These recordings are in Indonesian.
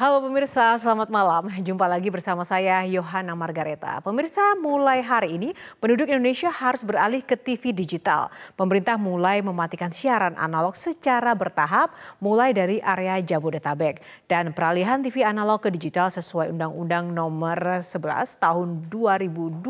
Halo pemirsa, selamat malam. Jumpa lagi bersama saya Yohana Margareta. Pemirsa, mulai hari ini penduduk Indonesia harus beralih ke TV digital. Pemerintah mulai mematikan siaran analog secara bertahap mulai dari area Jabodetabek dan peralihan TV analog ke digital sesuai Undang-Undang Nomor 11 Tahun 2020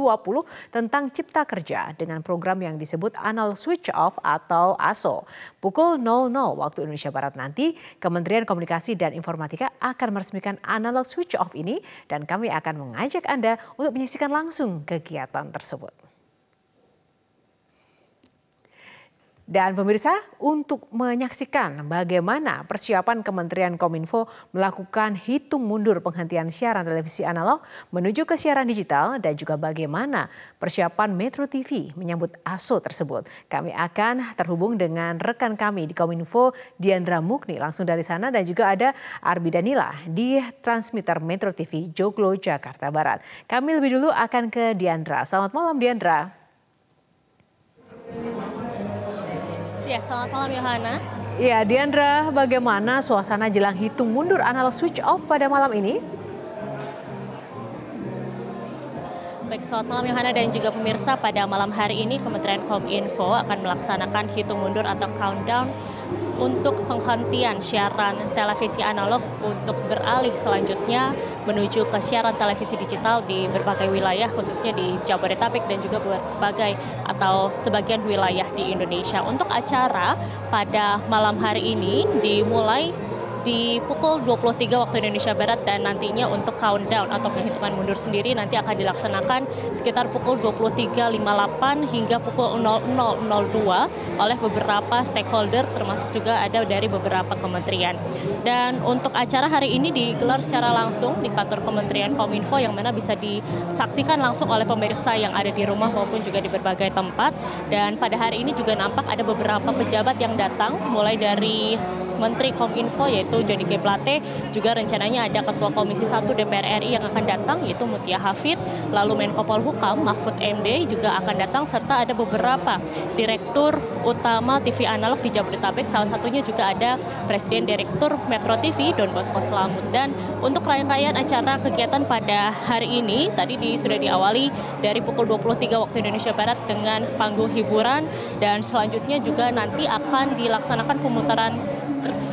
tentang Cipta Kerja dengan program yang disebut Analog Switch Off atau ASO. Pukul 00 waktu Indonesia Barat nanti, Kementerian Komunikasi dan Informatika akan meresmikan analog switch off ini dan kami akan mengajak Anda untuk menyaksikan langsung kegiatan tersebut. Dan pemirsa, untuk menyaksikan bagaimana persiapan Kementerian Kominfo melakukan hitung mundur penghentian siaran televisi analog menuju ke siaran digital dan juga bagaimana persiapan Metro TV menyambut ASO tersebut. Kami akan terhubung dengan rekan kami di Kominfo, Diandra Mukni langsung dari sana dan juga ada Arbi Danila di transmitter Metro TV Joglo, Jakarta Barat. Kami lebih dulu akan ke Diandra. Selamat malam Diandra. Ya, selamat malam Yohana. Ya, Diandra, bagaimana suasana jelang hitung mundur analog switch off pada malam ini? Baik, selamat malam Yohana dan juga pemirsa. Pada malam hari ini Kementerian Kominfo akan melaksanakan hitung mundur atau countdown untuk penghentian siaran televisi analog untuk beralih selanjutnya menuju ke siaran televisi digital di berbagai wilayah khususnya di Jabodetabek dan juga berbagai atau sebagian wilayah di Indonesia. Untuk acara pada malam hari ini dimulai di pukul 23 waktu Indonesia Barat dan nantinya untuk countdown atau penghitungan mundur sendiri nanti akan dilaksanakan sekitar pukul 23.58 hingga pukul 00.02 oleh beberapa stakeholder termasuk juga ada dari beberapa kementerian. Dan untuk acara hari ini digelar secara langsung di kantor Kementerian Kominfo yang mana bisa disaksikan langsung oleh pemirsa yang ada di rumah maupun juga di berbagai tempat. Dan pada hari ini juga nampak ada beberapa pejabat yang datang mulai dari Menteri Kominfo yaitu Joni G. Plate, juga rencananya ada Ketua Komisi 1 DPR RI yang akan datang yaitu Mutia Hafid, lalu Menko Polhukam Mahfud MD juga akan datang serta ada beberapa direktur utama TV analog di Jabodetabek, salah satunya juga ada Presiden Direktur Metro TV Don Bosco Slamet Dan untuk rangkaian acara kegiatan pada hari ini tadi di, sudah diawali dari pukul 23 waktu Indonesia Barat dengan panggung hiburan dan selanjutnya juga nanti akan dilaksanakan pemutaran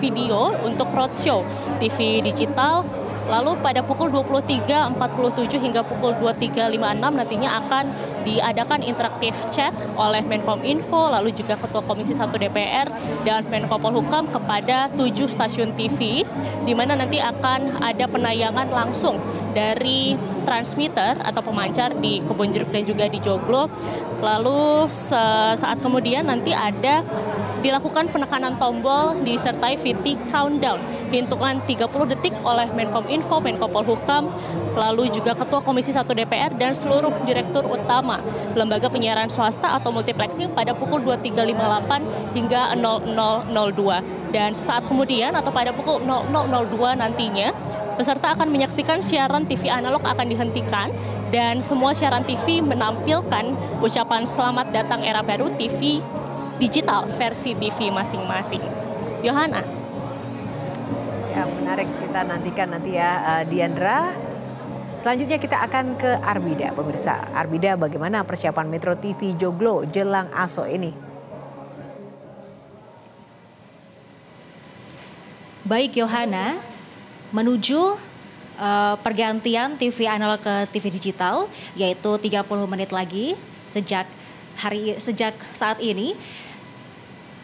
video untuk roadshow TV digital Lalu pada pukul 23.47 hingga pukul 23.56 nantinya akan diadakan interaktif chat oleh Menkom Info, lalu juga Ketua Komisi Satu DPR dan Menko Polhukam kepada tujuh stasiun TV, di mana nanti akan ada penayangan langsung dari transmitter atau pemancar di Kebon Jeruk dan juga di Joglo. Lalu saat kemudian nanti ada dilakukan penekanan tombol disertai VT countdown hitungan 30 detik oleh Menkom Info Kominfo, Menko Polhukam, lalu juga Ketua Komisi 1 DPR dan seluruh direktur utama lembaga penyiaran swasta atau multiplexing pada pukul 23.58 hingga 00.02 dan saat kemudian atau pada pukul 00.02 nantinya peserta akan menyaksikan siaran TV analog akan dihentikan dan semua siaran TV menampilkan ucapan selamat datang era baru TV digital versi TV masing-masing. Yohana. Iya, menarik kita nantikan nanti ya eh, Diandra. Selanjutnya kita akan ke Arbida pemirsa. Arbida bagaimana persiapan Metro TV Joglo jelang ASO ini? Baik Yohana, menuju eh, pergantian TV analog ke TV digital yaitu 30 menit lagi sejak hari sejak saat ini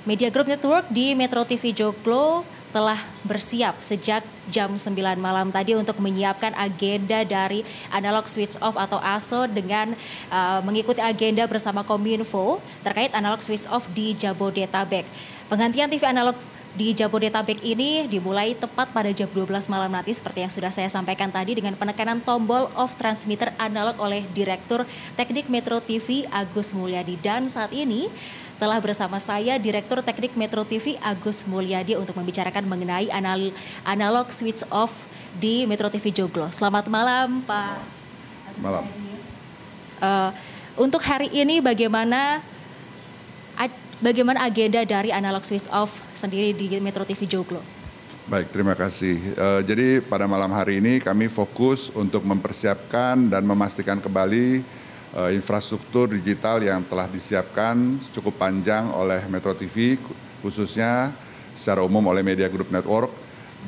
Media Group Network di Metro TV Joglo telah bersiap sejak jam 9 malam tadi untuk menyiapkan agenda dari analog switch off atau ASO dengan uh, mengikuti agenda bersama Kominfo terkait analog switch off di Jabodetabek. Penggantian TV analog di Jabodetabek ini dimulai tepat pada jam 12 malam nanti seperti yang sudah saya sampaikan tadi dengan penekanan tombol off transmitter analog oleh Direktur Teknik Metro TV Agus Mulyadi dan saat ini telah bersama saya Direktur Teknik Metro TV Agus Mulyadi untuk membicarakan mengenai anal analog switch off di Metro TV Joglo. Selamat malam Pak. Malam. Uh, untuk hari ini bagaimana bagaimana agenda dari analog switch off sendiri di Metro TV Joglo? Baik, terima kasih. Uh, jadi pada malam hari ini kami fokus untuk mempersiapkan dan memastikan kembali Eh, infrastruktur digital yang telah disiapkan cukup panjang oleh Metro TV khususnya secara umum oleh Media Group Network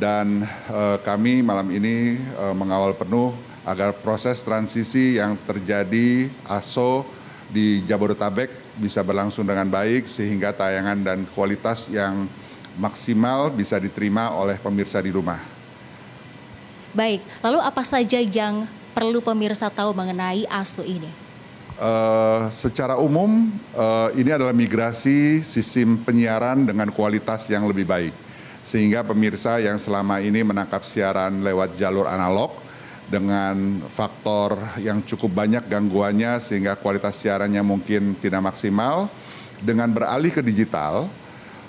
dan eh, kami malam ini eh, mengawal penuh agar proses transisi yang terjadi ASO di Jabodetabek bisa berlangsung dengan baik sehingga tayangan dan kualitas yang maksimal bisa diterima oleh pemirsa di rumah. Baik, lalu apa saja yang perlu pemirsa tahu mengenai ASO ini? Eh, secara umum uh, ini adalah migrasi sistem penyiaran dengan kualitas yang lebih baik. Sehingga pemirsa yang selama ini menangkap siaran lewat jalur analog dengan faktor yang cukup banyak gangguannya sehingga kualitas siarannya mungkin tidak maksimal dengan beralih ke digital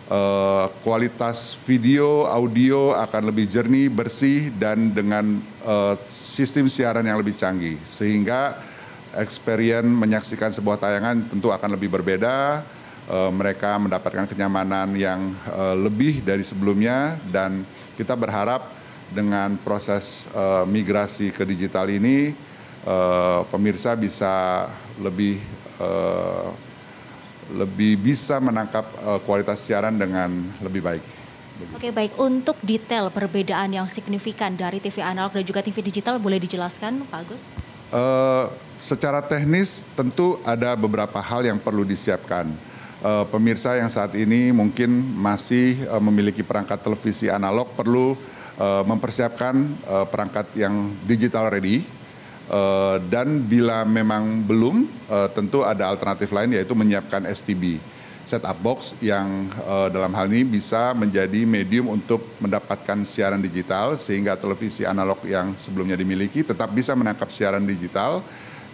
uh, kualitas video audio akan lebih jernih bersih dan dengan uh, sistem siaran yang lebih canggih sehingga experience menyaksikan sebuah tayangan tentu akan lebih berbeda. E, mereka mendapatkan kenyamanan yang e, lebih dari sebelumnya dan kita berharap dengan proses e, migrasi ke digital ini e, pemirsa bisa lebih e, lebih bisa menangkap e, kualitas siaran dengan lebih baik. Oke baik, untuk detail perbedaan yang signifikan dari TV analog dan juga TV digital boleh dijelaskan Pak Agus? Uh, Secara teknis tentu ada beberapa hal yang perlu disiapkan. Eh, pemirsa yang saat ini mungkin masih eh, memiliki perangkat televisi analog perlu eh, mempersiapkan perangkat yang digital ready. dan bila memang belum, tentu ada alternatif lain yaitu menyiapkan STB set-up box yang uh, dalam hal ini bisa menjadi medium untuk mendapatkan siaran digital sehingga televisi analog yang sebelumnya dimiliki tetap bisa menangkap siaran digital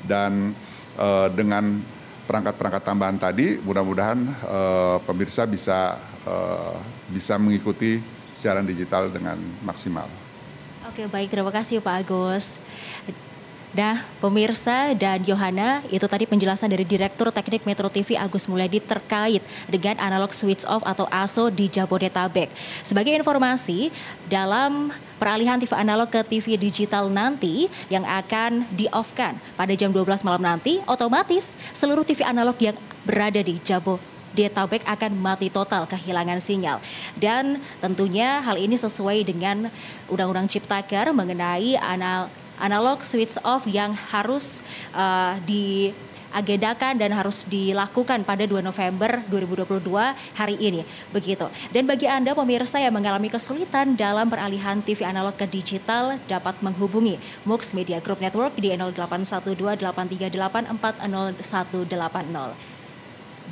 dan uh, dengan perangkat-perangkat tambahan tadi mudah-mudahan uh, pemirsa bisa uh, bisa mengikuti siaran digital dengan maksimal. Oke, baik terima kasih Pak Agus. Nah, pemirsa dan Yohana, itu tadi penjelasan dari Direktur Teknik Metro TV Agus Mulyadi terkait dengan analog switch off atau ASO di Jabodetabek. Sebagai informasi, dalam peralihan TV analog ke TV digital nanti yang akan di-off-kan pada jam 12 malam nanti, otomatis seluruh TV analog yang berada di Jabodetabek Detabek akan mati total kehilangan sinyal. Dan tentunya hal ini sesuai dengan Undang-Undang Ciptaker mengenai anal analog switch off yang harus uh, eh, di agendakan dan harus dilakukan pada 2 November 2022 hari ini. Begitu. Dan bagi Anda pemirsa yang mengalami kesulitan dalam peralihan TV analog ke digital dapat menghubungi MUX Media Group Network di 0812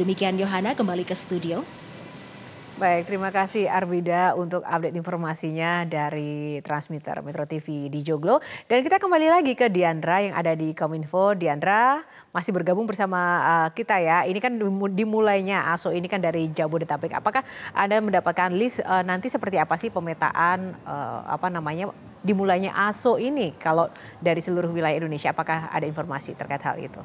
Demikian Yohana kembali ke studio. Baik, terima kasih Arwida untuk update informasinya dari transmitter Metro TV di Joglo. Dan kita kembali lagi ke Diandra yang ada di Kominfo. Diandra masih bergabung bersama eh, kita ya. Ini kan dimulainya ASO ini kan dari Jabodetabek. Apakah Anda mendapatkan list eh, nanti seperti apa sih pemetaan eh, apa namanya dimulainya ASO ini kalau dari seluruh wilayah Indonesia? Apakah ada informasi terkait hal itu?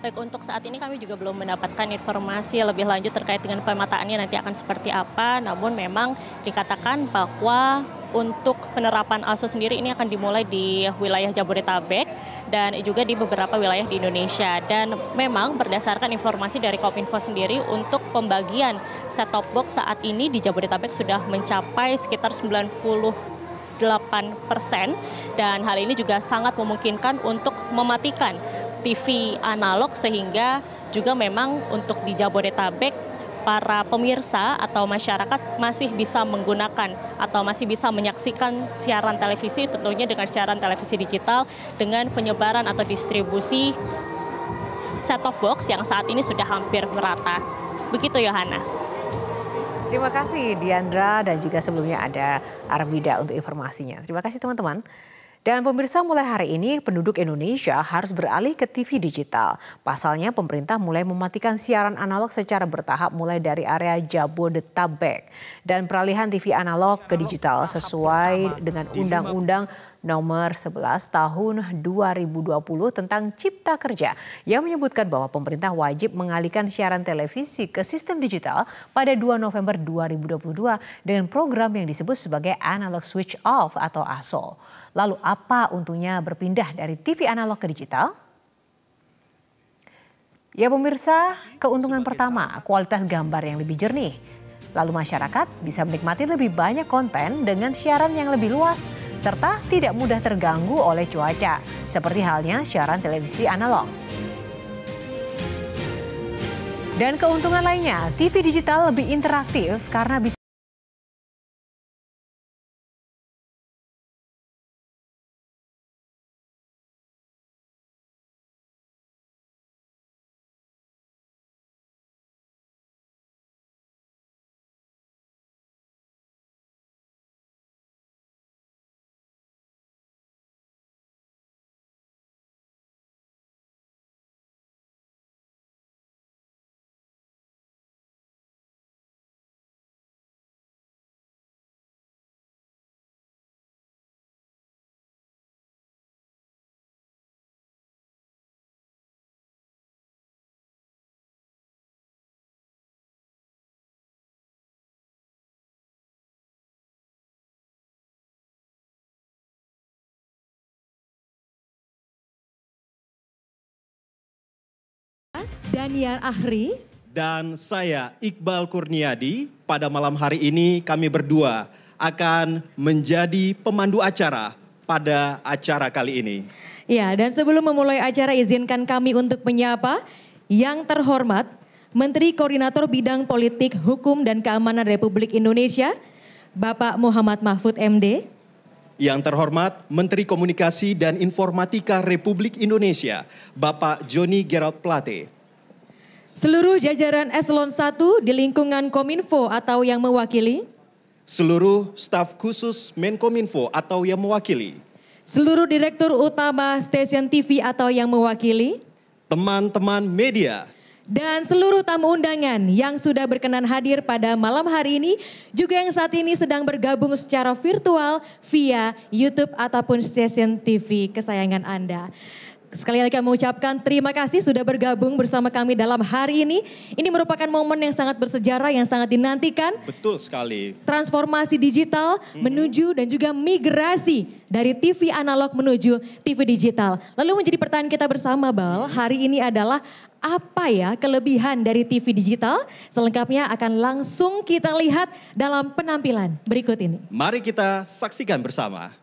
Baik, untuk saat ini kami juga belum mendapatkan informasi lebih lanjut terkait dengan pemataannya nanti akan seperti apa. Namun memang dikatakan bahwa untuk penerapan ASO sendiri ini akan dimulai di wilayah Jabodetabek dan juga di beberapa wilayah di Indonesia. Dan memang berdasarkan informasi dari Kominfo sendiri untuk pembagian set-top box saat ini di Jabodetabek sudah mencapai sekitar 90 8 persen dan hal ini juga sangat memungkinkan untuk mematikan TV analog sehingga juga memang untuk di Jabodetabek para pemirsa atau masyarakat masih bisa menggunakan atau masih bisa menyaksikan siaran televisi tentunya dengan siaran televisi digital dengan penyebaran atau distribusi set-top box yang saat ini sudah hampir merata. Begitu Yohana. Terima kasih Diandra dan juga sebelumnya ada Arwida untuk informasinya. Terima kasih teman-teman. Dan pemirsa mulai hari ini penduduk Indonesia harus beralih ke TV digital. Pasalnya pemerintah mulai mematikan siaran analog secara bertahap mulai dari area Jabodetabek. Dan peralihan TV analog ke digital sesuai dengan Undang-Undang Nomor 11 Tahun 2020 tentang Cipta Kerja yang menyebutkan bahwa pemerintah wajib mengalihkan siaran televisi ke sistem digital pada 2 November 2022 dengan program yang disebut sebagai analog switch off atau ASO. Lalu apa untungnya berpindah dari TV analog ke digital? Ya pemirsa, keuntungan pertama kualitas gambar yang lebih jernih. Lalu masyarakat bisa menikmati lebih banyak konten dengan siaran yang lebih luas serta tidak mudah terganggu oleh cuaca seperti halnya siaran televisi analog. Dan keuntungan lainnya, TV digital lebih interaktif karena bisa Daniel Ahri dan saya Iqbal Kurniadi. Pada malam hari ini kami berdua akan menjadi pemandu acara pada acara kali ini. Ya, dan sebelum memulai acara izinkan kami untuk menyapa yang terhormat Menteri Koordinator Bidang Politik, Hukum dan Keamanan Republik Indonesia, Bapak Muhammad Mahfud MD. Yang terhormat Menteri Komunikasi dan Informatika Republik Indonesia, Bapak Joni Gerald Plate. Seluruh jajaran eselon 1 di lingkungan Kominfo atau yang mewakili. Seluruh staf khusus Menkominfo atau yang mewakili. Seluruh direktur utama stasiun TV atau yang mewakili. Teman-teman media. Dan seluruh tamu undangan yang sudah berkenan hadir pada malam hari ini juga yang saat ini sedang bergabung secara virtual via YouTube ataupun stasiun TV kesayangan Anda. Sekali lagi kami mengucapkan terima kasih sudah bergabung bersama kami dalam hari ini. Ini merupakan momen yang sangat bersejarah, yang sangat dinantikan. Betul sekali. Transformasi digital hmm. menuju dan juga migrasi dari TV analog menuju TV digital. Lalu menjadi pertanyaan kita bersama, Bal. Hmm. Hari ini adalah apa ya kelebihan dari TV digital? Selengkapnya akan langsung kita lihat dalam penampilan berikut ini. Mari kita saksikan bersama.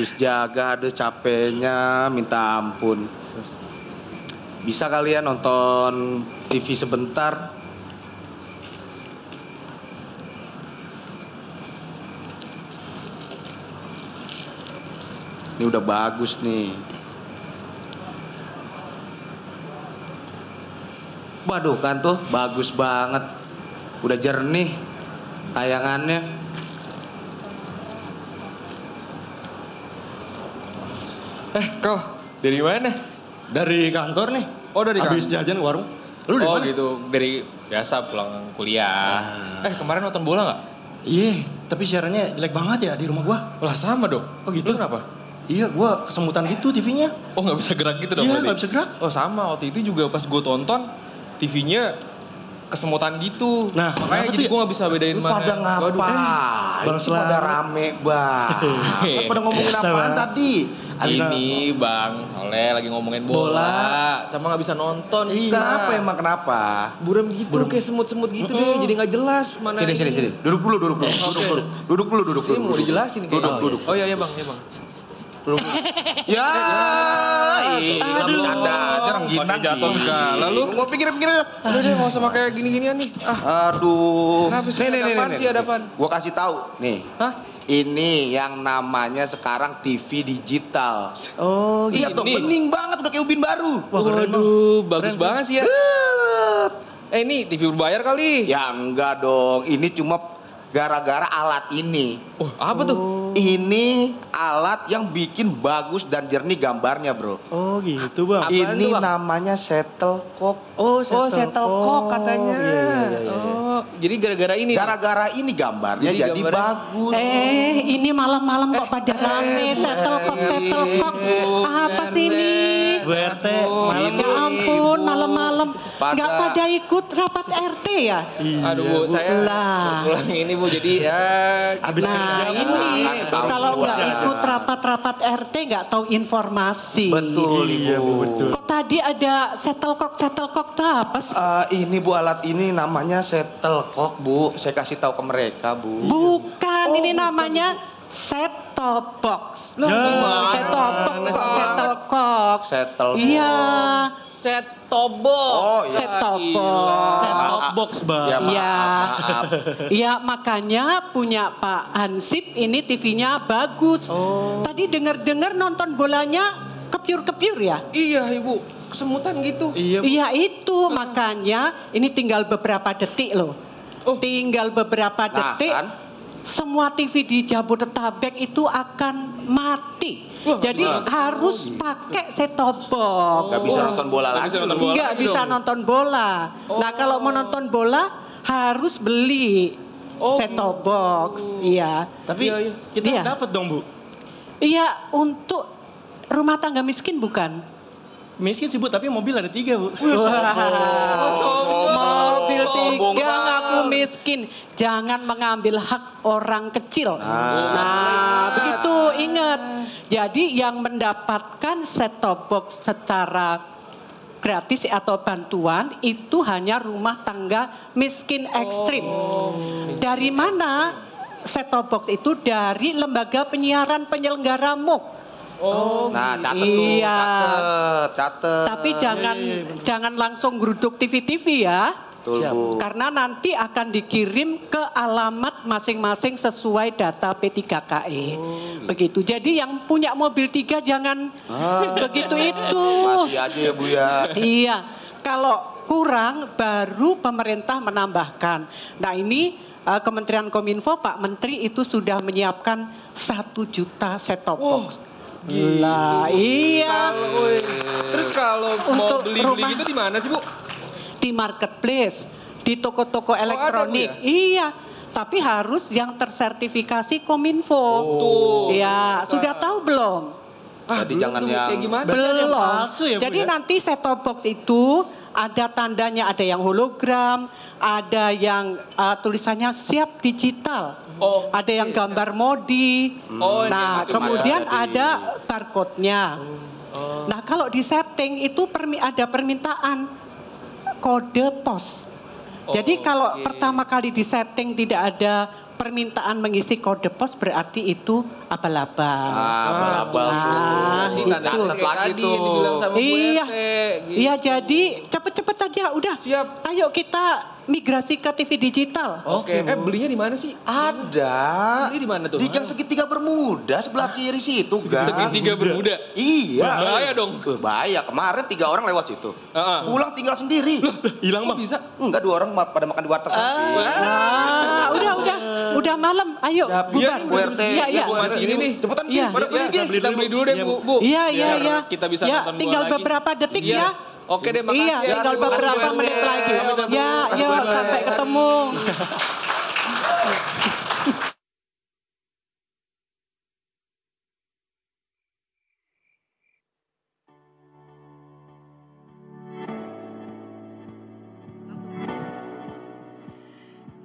habis jaga aduh capeknya minta ampun bisa kalian ya nonton TV sebentar ini udah bagus nih waduh kan tuh bagus banget udah jernih tayangannya Eh kau dari mana? Dari kantor nih. Oh dari Habis jajan warung. Lu oh, gitu dari biasa pulang kuliah. Ah. Eh kemarin nonton bola nggak? Iya, tapi siarannya jelek banget ya di rumah gua. Lah sama dong. Oh gitu. Lu kenapa? Iya, gua kesemutan gitu TV-nya. Oh nggak bisa gerak gitu dong? Iya, nggak bisa gerak. Oh sama, waktu itu juga pas gua tonton, TV-nya kesemutan gitu. Nah, makanya jadi ya? gue gak bisa bedain lu mana. Eh, pada ngapa? bang Selamat. Pada rame bang. pada ngomongin apaan tadi? Abis ini Bang soalnya lagi ngomongin bola, bola. sama nggak bisa nonton. Iya. Kenapa emang kenapa? Buram gitu, Buram. kayak semut-semut gitu mm -hmm. deh, jadi nggak jelas mana. Sini sini sini, duduk dulu, duduk dulu, duduk dulu, duduk dulu, duduk dulu. Ini mau dijelasin kayak. Duduk, ya? duduk. Oh iya iya Bang, iya Bang. ya, iya bercanda aja orang jatuh segala lu. Gua pikir-pikir udah deh enggak usah pakai gini-ginian nih. Ah. Aduh. Kenapa Nih, nih, nih, nih. Hadapan. Gua kasih tahu nih. Hah? Ini yang namanya sekarang TV digital. Oh, iya gitu. Iya tuh, bening banget udah kayak ubin baru. Wah, keren Waduh, bagus keren, banget sih ya. Eh ini TV berbayar kali? Ya enggak dong, ini cuma gara-gara alat ini. Oh, apa tuh? Oh. Ini alat yang bikin bagus dan jernih gambarnya, Bro. Oh, gitu, Bang. Apaan ini itu, bang? namanya settle kok. Oh, oh, settle, oh, settle katanya. Iya, iya, iya, iya. Oh, jadi gara-gara ini. Gara-gara ini gambarnya jadi, jadi gambarnya. bagus. Eh, ini malam-malam kok pada eh, rame eh, settle kok iya. settle Apa sih ini? Bu RT, malam ya ampun, malam-malam pada nggak pada ikut rapat RT ya? Iya. Aduh bu, saya lah. pulang ini bu jadi ya. Abis nah ini kalau nggak ikut rapat-rapat RT nggak tahu informasi. Betul ibu. Iya, bu, betul. Kok tadi ada setelkok setelkok tuh apa sih? Uh, ini bu alat ini namanya setelkok bu. Saya kasih tahu ke mereka bu. Bukan oh, ini bukan, namanya set top box. Loh, yeah. Gitu. set top box set top box. Set top box. Iya. Set top box. Oh, iya. Set top box. Set top box, Bang. Iya. Iya, ya, makanya punya Pak Hansip ini TV-nya bagus. Oh. Tadi dengar-dengar nonton bolanya kepiur-kepiur ya? Iya, Ibu kesemutan gitu. Iya. Iya itu makanya ini tinggal beberapa detik loh. Oh. Tinggal beberapa nah, detik. Nah, kan? semua TV di Jabodetabek itu akan mati. Wah, Jadi nah, harus oh, iya. pakai set top box. Gak bisa nonton bola lagi. Gak bisa nonton bola. Gak bisa nonton bola. Oh. Nah kalau mau nonton bola harus beli oh. set top box. Oh. Iya. Tapi ya, ya. kita iya. dapat dong bu. Iya untuk rumah tangga miskin bukan? Miskin sih bu, tapi mobil ada tiga bu. Mobil tiga aku ngaku miskin. Jangan mengambil hak orang kecil. Nah, nah begitu ingat. Jadi yang mendapatkan set top box secara gratis atau bantuan itu hanya rumah tangga miskin oh. ekstrim. Oh. Dari mana set top box itu? Dari lembaga penyiaran penyelenggara MOOC. Oh, nah catet iya. catet, catet. Tapi jangan Hei. Iya, jangan langsung geruduk TV-TV ya. Betul, Bu. Karena nanti akan dikirim ke alamat masing-masing sesuai data P3KE. Oh. Iya. Begitu. Jadi yang punya mobil tiga jangan ah. begitu itu. Masih aja ya Bu ya. Iya. Kalau kurang baru pemerintah menambahkan. Nah ini eh, Kementerian Kominfo Pak Menteri itu sudah menyiapkan satu juta set top box. Oh. Gila, iya. Terus kalau mau beli-beli gitu di mana sih, Bu? Di marketplace, di toko-toko oh, elektronik. Ada, ya? Iya tapi harus yang tersertifikasi Kominfo. Oh. tuh. Ya, sudah tahu belum? Ah, Jadi jangan yang belum. Yang palsu ya, Jadi ya? nanti set top box itu ada tandanya, ada yang hologram, ada yang uh, tulisannya siap digital, oh, ada yang iya. gambar modi. Oh, iya, nah, kemudian ada barcode-nya. Oh. Nah, kalau di setting itu permi ada permintaan kode pos. Oh, jadi kalau okay. pertama kali di setting tidak ada permintaan mengisi kode pos berarti itu apa abal ah, ah, abal-abal nah, itu lagi Tadi Yang dibilang sama iya, iya gitu. jadi cepet-cepet aja udah. Siap. Ayo kita migrasi ke TV digital. Oke. Okay. Eh belinya di mana sih? Ada. Beli di mana tuh? Di ah. Gang Segitiga Bermuda sebelah kiri situ, Gang. Segitiga Bermuda. Iya. Bahaya dong. Bahaya. Kemarin tiga orang lewat situ. Uh -huh. Pulang tinggal sendiri. Hilang mah. Bisa? Enggak dua orang pada makan di warteg ah. sendiri. Ah, udah udah udah malam. Ayo bubar. Iya, Bu RT. Iya, iya, iya. Bu masih ini nih. Cepetan. Iya. Pada beli iya, dulu deh, Bu. Iya, iya, iya. Kita bisa ya, nonton bola lagi. tinggal beberapa detik ya. Oke deh, makasih. Iya, ya, tinggal beberapa menit lagi. Ya, yuk ya, sampai ketemu.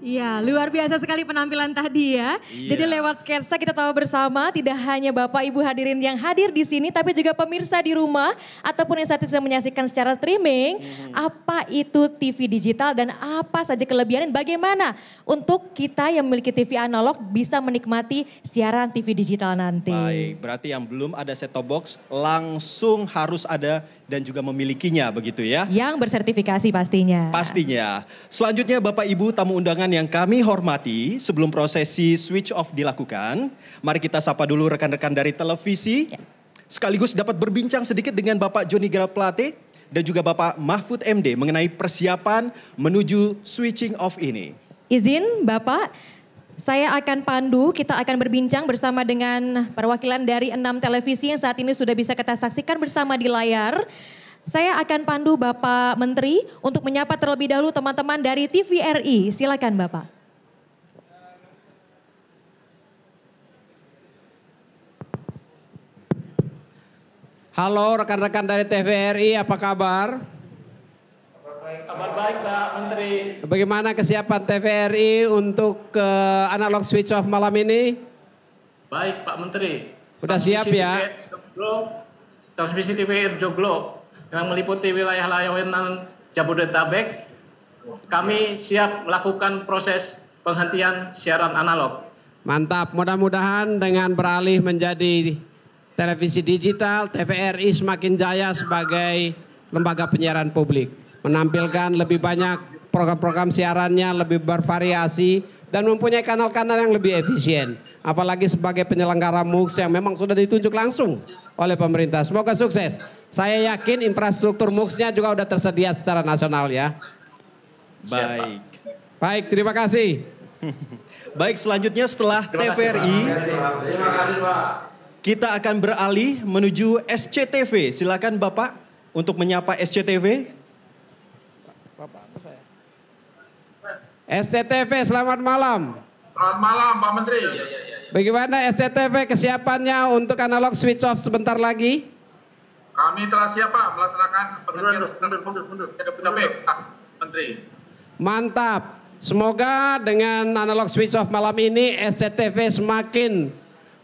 Iya, luar biasa sekali penampilan tadi ya. Iya. Jadi lewat sketsa kita tahu bersama tidak hanya Bapak Ibu hadirin yang hadir di sini tapi juga pemirsa di rumah ataupun yang saat ini sedang menyaksikan secara streaming hmm. apa itu TV digital dan apa saja kelebihan dan bagaimana untuk kita yang memiliki TV analog bisa menikmati siaran TV digital nanti. Baik, berarti yang belum ada set top box langsung harus ada dan juga memilikinya begitu ya. Yang bersertifikasi pastinya. Pastinya. Selanjutnya Bapak Ibu tamu undangan yang kami hormati, sebelum prosesi switch off dilakukan, mari kita sapa dulu rekan-rekan dari televisi. Ya. Sekaligus dapat berbincang sedikit dengan Bapak Joni Plate dan juga Bapak Mahfud MD mengenai persiapan menuju switching off ini. Izin Bapak, saya akan pandu, kita akan berbincang bersama dengan perwakilan dari enam televisi yang saat ini sudah bisa kita saksikan bersama di layar. Saya akan pandu Bapak Menteri untuk menyapa terlebih dahulu teman-teman dari TVRI. Silakan Bapak. Halo rekan-rekan dari TVRI, apa kabar? Kabar baik Pak Menteri. Bagaimana kesiapan TVRI untuk uh, analog switch off malam ini? Baik Pak Menteri. Sudah siap ya? Joglo, transmisi TVRI Joglo yang meliputi wilayah layanan Jabodetabek. Kami siap melakukan proses penghentian siaran analog. Mantap, mudah-mudahan dengan beralih menjadi televisi digital, TVRI semakin jaya sebagai lembaga penyiaran publik menampilkan lebih banyak program-program siarannya lebih bervariasi dan mempunyai kanal-kanal yang lebih efisien. Apalagi sebagai penyelenggara MUX yang memang sudah ditunjuk langsung oleh pemerintah. Semoga sukses. Saya yakin infrastruktur MUX-nya juga sudah tersedia secara nasional ya. Baik. Baik, terima kasih. Baik, selanjutnya setelah kasih, TVRI, kita akan beralih menuju SCTV. Silakan Bapak untuk menyapa SCTV. SCTV selamat malam. Selamat malam Pak Menteri. Iya, iya, iya, Bagaimana SCTV kesiapannya untuk analog switch off sebentar lagi? Kami telah siap Pak melaksanakan penelitian Menteri. Mantap. Semoga dengan analog switch off malam ini SCTV semakin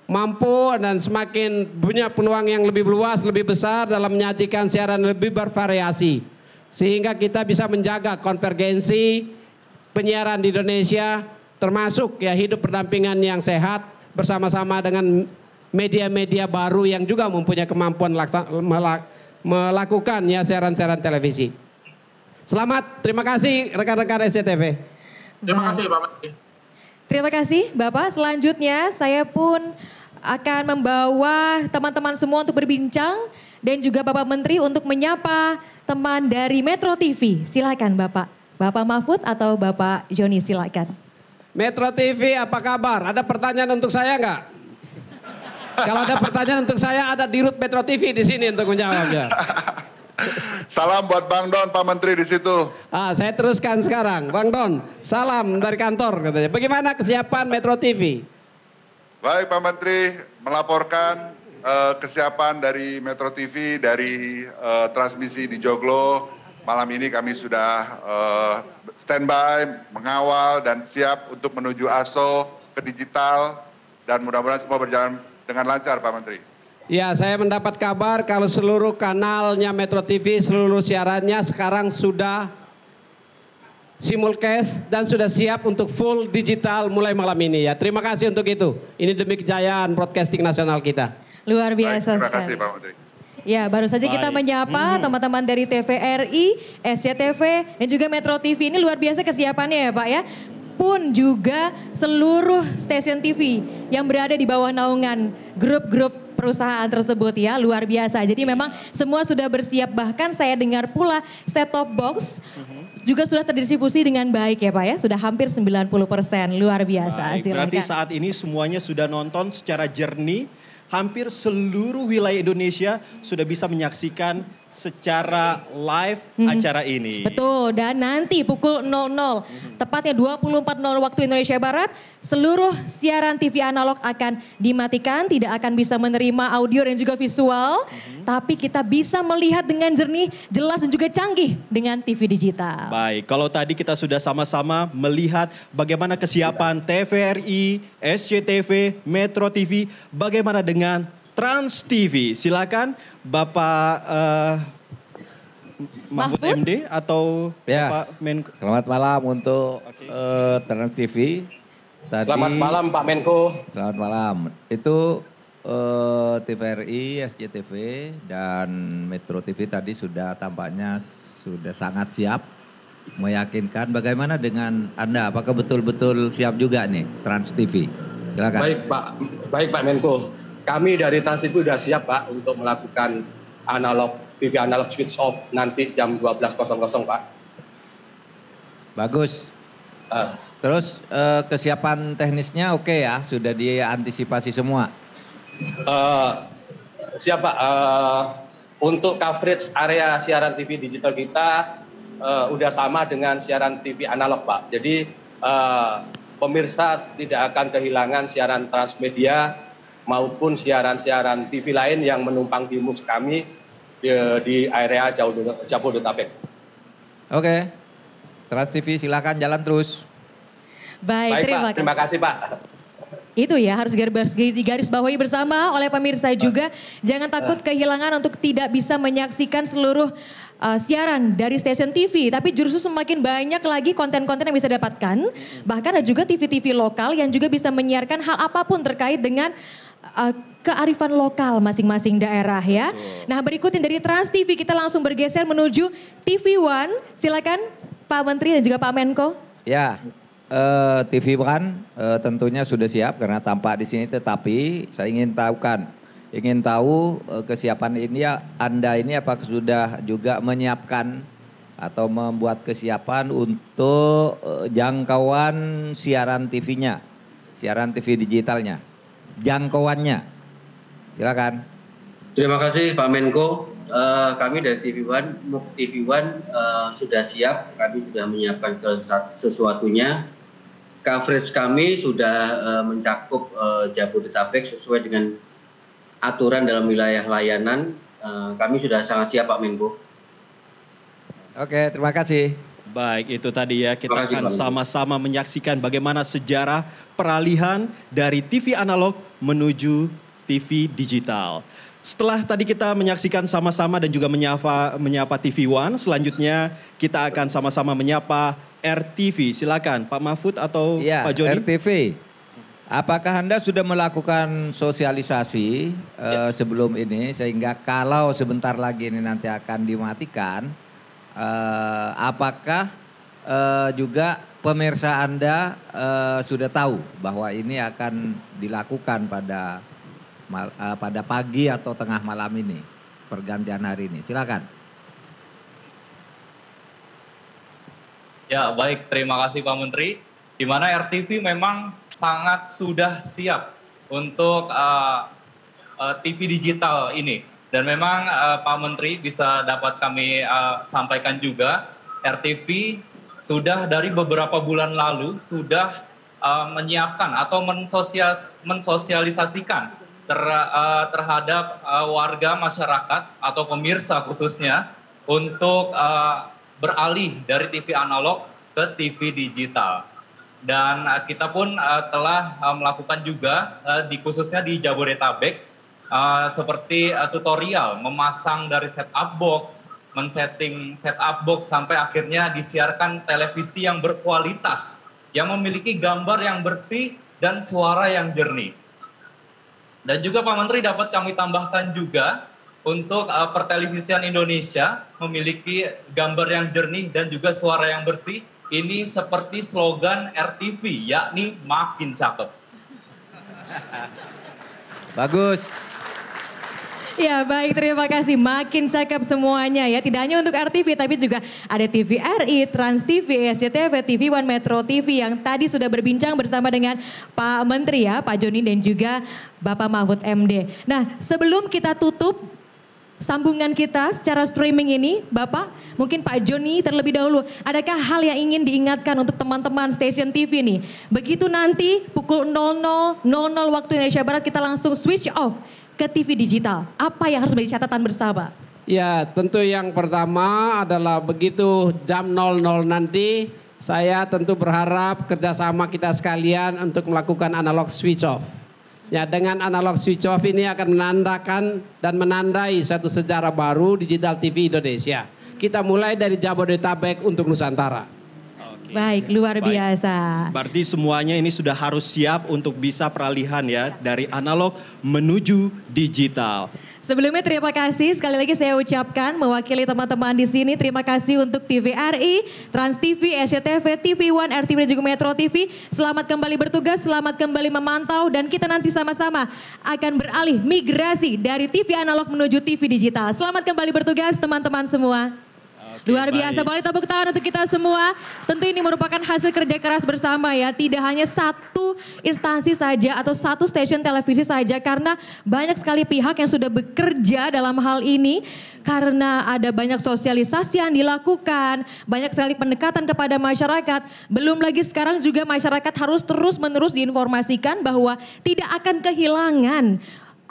mampu dan semakin punya peluang yang lebih luas, lebih besar dalam menyajikan siaran lebih bervariasi. Sehingga kita bisa menjaga konvergensi penyiaran di Indonesia termasuk ya hidup berdampingan yang sehat bersama-sama dengan media-media baru yang juga mempunyai kemampuan melakukan ya siaran-siaran televisi. Selamat, terima kasih rekan-rekan SCTV. Terima kasih Bapak. Terima kasih Bapak. Selanjutnya saya pun akan membawa teman-teman semua untuk berbincang dan juga Bapak Menteri untuk menyapa teman dari Metro TV. Silakan Bapak. Bapak Mahfud atau Bapak Joni silakan. Metro TV apa kabar? Ada pertanyaan untuk saya enggak? Kalau ada pertanyaan untuk saya ada di Rut Metro TV di sini untuk menjawabnya. Salam buat Bang Don, Pak Menteri di situ. Ah, saya teruskan sekarang. Bang Don, salam dari kantor katanya. Bagaimana kesiapan Metro TV? Baik Pak Menteri, melaporkan uh, kesiapan dari Metro TV, dari uh, transmisi di Joglo, malam ini kami sudah uh, standby, mengawal dan siap untuk menuju ASO ke digital dan mudah-mudahan semua berjalan dengan lancar Pak Menteri. Ya, saya mendapat kabar kalau seluruh kanalnya Metro TV, seluruh siarannya sekarang sudah simulcast dan sudah siap untuk full digital mulai malam ini ya. Terima kasih untuk itu. Ini demi kejayaan broadcasting nasional kita. Luar biasa Baik, terima sekali. Terima kasih Pak Menteri. Ya, baru saja Baik. kita menyapa mm-hmm. teman-teman hmm. dari TVRI, SCTV, dan juga Metro TV. Ini luar biasa kesiapannya ya Pak ya. Pun juga seluruh stasiun TV yang berada di bawah naungan grup-grup perusahaan tersebut ya luar biasa. Jadi memang semua sudah bersiap bahkan saya dengar pula set top box mm-hmm. juga sudah terdistribusi dengan baik ya Pak ya. Sudah hampir 90% luar biasa. Baik, berarti saat ini semuanya sudah nonton secara jernih hampir seluruh wilayah Indonesia sudah bisa menyaksikan secara live mm -hmm. acara ini. Betul, dan nanti pukul 00, mm -hmm. tepatnya 24.00 waktu Indonesia Barat, seluruh siaran TV analog akan dimatikan, tidak akan bisa menerima audio dan juga visual, mm -hmm. tapi kita bisa melihat dengan jernih, jelas dan juga canggih dengan TV digital. Baik, kalau tadi kita sudah sama-sama melihat bagaimana kesiapan TVRI, SCTV, Metro TV, bagaimana dengan Trans TV. Silakan Bapak uh, Mahfud, MD atau ya. Bapak Menko. Selamat malam untuk uh, Trans TV. Tadi, selamat malam Pak Menko. Selamat malam. Itu uh, eh, TVRI, SCTV dan Metro TV tadi sudah tampaknya sudah sangat siap meyakinkan. Bagaimana dengan Anda? Apakah betul-betul siap juga nih Trans TV? Silakan. Baik Pak, baik Pak Menko. Kami dari Trans TV sudah siap Pak untuk melakukan analog TV analog switch off nanti jam 12.00 Pak. Bagus. Uh. Terus uh, kesiapan teknisnya oke okay ya, sudah diantisipasi semua. Uh, siap Pak. Uh, untuk coverage area siaran TV digital kita uh, udah sama dengan siaran TV analog Pak. Jadi uh, pemirsa tidak akan kehilangan siaran transmedia maupun siaran-siaran TV lain yang menumpang di MUX kami di, ya, di area Jabodetabek. Oke, Trans TV silakan jalan terus. Baik, Baik terima, Pak. terima kasih Pak. Itu ya harus garis, garis bawahi bersama oleh pemirsa juga. Jangan takut eh. kehilangan untuk tidak bisa menyaksikan seluruh uh, siaran dari stasiun TV. Tapi justru semakin banyak lagi konten-konten yang bisa dapatkan. Hmm. Bahkan ada juga TV-TV lokal yang juga bisa menyiarkan hal apapun terkait dengan uh, kearifan lokal masing-masing daerah ya. Betul. Nah berikutnya dari Trans TV kita langsung bergeser menuju TV One. Silakan Pak Menteri dan juga Pak Menko. Ya, uh, eh, TV One uh, tentunya sudah siap karena tampak di sini. Tetapi saya ingin tahu kan, ingin tahu uh, kesiapan ini ya Anda ini apakah sudah juga menyiapkan atau membuat kesiapan untuk jangkauan siaran TV-nya, siaran TV digitalnya jangkauannya. Silakan. Terima kasih Pak Menko. Uh, kami dari TV One, TV One uh, sudah siap. Kami sudah menyiapkan sesuatunya. Coverage kami sudah uh, mencakup uh, Jabodetabek sesuai dengan aturan dalam wilayah layanan. Uh, kami sudah sangat siap Pak Menko. Oke, terima kasih. Baik, itu tadi ya kita kasih, akan sama-sama menyaksikan bagaimana sejarah peralihan dari TV analog menuju TV digital. Setelah tadi kita menyaksikan sama-sama dan juga menyapa menyapa TV One, selanjutnya kita akan sama-sama menyapa RTV. Silakan Pak Mahfud atau ya, Pak Joni. RTV. Apakah Anda sudah melakukan sosialisasi uh, sebelum ini sehingga kalau sebentar lagi ini nanti akan dimatikan, Eh, apakah uh, juga pemirsa Anda uh, sudah tahu bahwa ini akan dilakukan pada mal, uh, pada pagi atau tengah malam ini, pergantian hari ini? Silakan. Ya, baik. Terima kasih Pak Menteri. Di mana RTV memang sangat sudah siap untuk uh, uh, TV digital ini dan memang uh, Pak Menteri bisa dapat kami uh, sampaikan juga RTV sudah dari beberapa bulan lalu sudah uh, menyiapkan atau mensosias, mensosialisasikan ter, uh, terhadap uh, warga masyarakat atau pemirsa khususnya untuk uh, beralih dari TV analog ke TV digital. Dan kita pun uh, telah uh, melakukan juga uh, di khususnya di Jabodetabek Ah, seperti uh, tutorial memasang dari setup box, men-setting setup box sampai akhirnya disiarkan televisi yang berkualitas, yang memiliki gambar yang bersih dan suara yang jernih. Dan juga Pak Menteri dapat kami tambahkan juga untuk uh, pertelevisian Indonesia memiliki gambar yang jernih dan juga suara yang bersih. Ini seperti slogan RTV, yakni makin cakep. Bagus. Ya baik terima kasih makin cakep semuanya ya tidak hanya untuk RTV tapi juga ada TVRI, Trans TV, e SCTV, TV One Metro TV yang tadi sudah berbincang bersama dengan Pak Menteri ya Pak Joni dan juga Bapak Mahfud MD. Nah sebelum kita tutup sambungan kita secara streaming ini Bapak mungkin Pak Joni terlebih dahulu adakah hal yang ingin diingatkan untuk teman-teman stasiun TV ini begitu nanti pukul 00.00 waktu Indonesia Barat kita langsung switch off ke TV digital? Apa yang harus menjadi catatan bersama? Ya, tentu yang pertama adalah begitu jam 00 nanti saya tentu berharap kerjasama kita sekalian untuk melakukan analog switch off. Ya, dengan analog switch off ini akan menandakan dan menandai satu sejarah baru digital TV Indonesia. Kita mulai dari Jabodetabek untuk Nusantara. Baik, luar Baik. biasa. Berarti semuanya ini sudah harus siap untuk bisa peralihan ya, ya. dari analog menuju digital. Sebelumnya terima kasih sekali lagi saya ucapkan mewakili teman-teman di sini terima kasih untuk TVRI, TransTV, SCTV, TV One, RTV dan juga Metro TV. Selamat kembali bertugas, selamat kembali memantau dan kita nanti sama-sama akan beralih migrasi dari TV analog menuju TV digital. Selamat kembali bertugas teman-teman semua. Luar biasa. Boleh tepuk tangan untuk kita semua. Tentu ini merupakan hasil kerja keras bersama ya. Tidak hanya satu instansi saja atau satu stasiun televisi saja karena banyak sekali pihak yang sudah bekerja dalam hal ini karena ada banyak sosialisasi yang dilakukan, banyak sekali pendekatan kepada masyarakat. Belum lagi sekarang juga masyarakat harus terus-menerus diinformasikan bahwa tidak akan kehilangan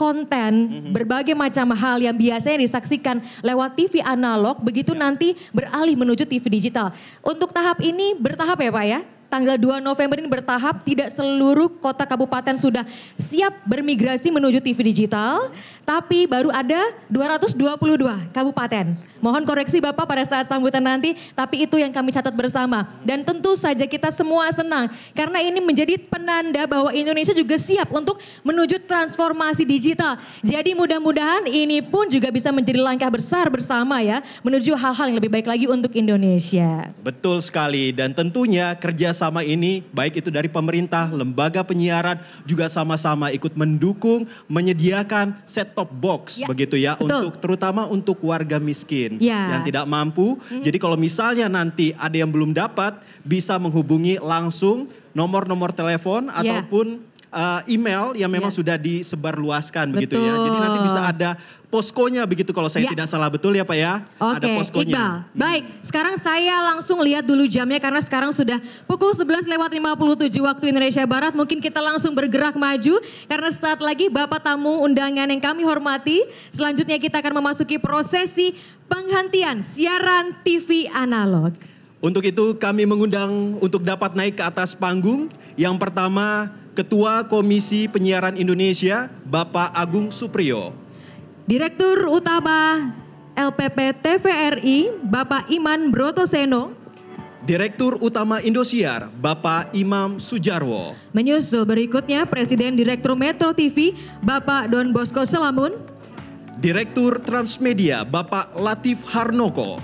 konten, mhm. berbagai macam hal yang biasanya disaksikan lewat TV analog, begitu ya. nanti beralih menuju TV digital. Untuk tahap ini bertahap ya Pak ya? tanggal 2 November ini bertahap tidak seluruh kota kabupaten sudah siap bermigrasi menuju TV digital, tapi baru ada 222 kabupaten. Mohon koreksi Bapak pada saat sambutan nanti, tapi itu yang kami catat bersama. Dan tentu saja kita semua senang karena ini menjadi penanda bahwa Indonesia juga siap untuk menuju transformasi digital. Jadi mudah-mudahan ini pun juga bisa menjadi langkah besar bersama ya menuju hal-hal yang lebih baik lagi untuk Indonesia. Betul sekali dan tentunya kerja sama ini, baik itu dari pemerintah, lembaga penyiaran, juga sama-sama ikut mendukung, menyediakan set-top box, ya. begitu ya, Betul. untuk terutama untuk warga miskin ya. yang tidak mampu. Hmm. Jadi kalau misalnya nanti ada yang belum dapat, bisa menghubungi langsung nomor-nomor telepon ya. ataupun uh, email yang memang yeah. sudah disebarluaskan begitu ya. Jadi nanti bisa ada poskonya begitu kalau saya yeah. tidak salah betul ya Pak ya. Okay. Ada poskonya. Iqbal. Hmm. Baik, sekarang saya langsung lihat dulu jamnya karena sekarang sudah pukul 11 lewat 57 waktu Indonesia Barat. Mungkin kita langsung bergerak maju karena saat lagi Bapak tamu undangan yang kami hormati. Selanjutnya kita akan memasuki prosesi penghentian siaran TV analog. Untuk itu kami mengundang untuk dapat naik ke atas panggung. Yang pertama Ketua Komisi Penyiaran Indonesia, Bapak Agung Supriyo. Direktur Utama LPP TVRI, Bapak Iman Brotoseno. Direktur Utama Indosiar, Bapak Imam Sujarwo. Menyusul berikutnya Presiden Direktur Metro TV, Bapak Don Bosco Selamun. Direktur Transmedia, Bapak Latif Harnoko.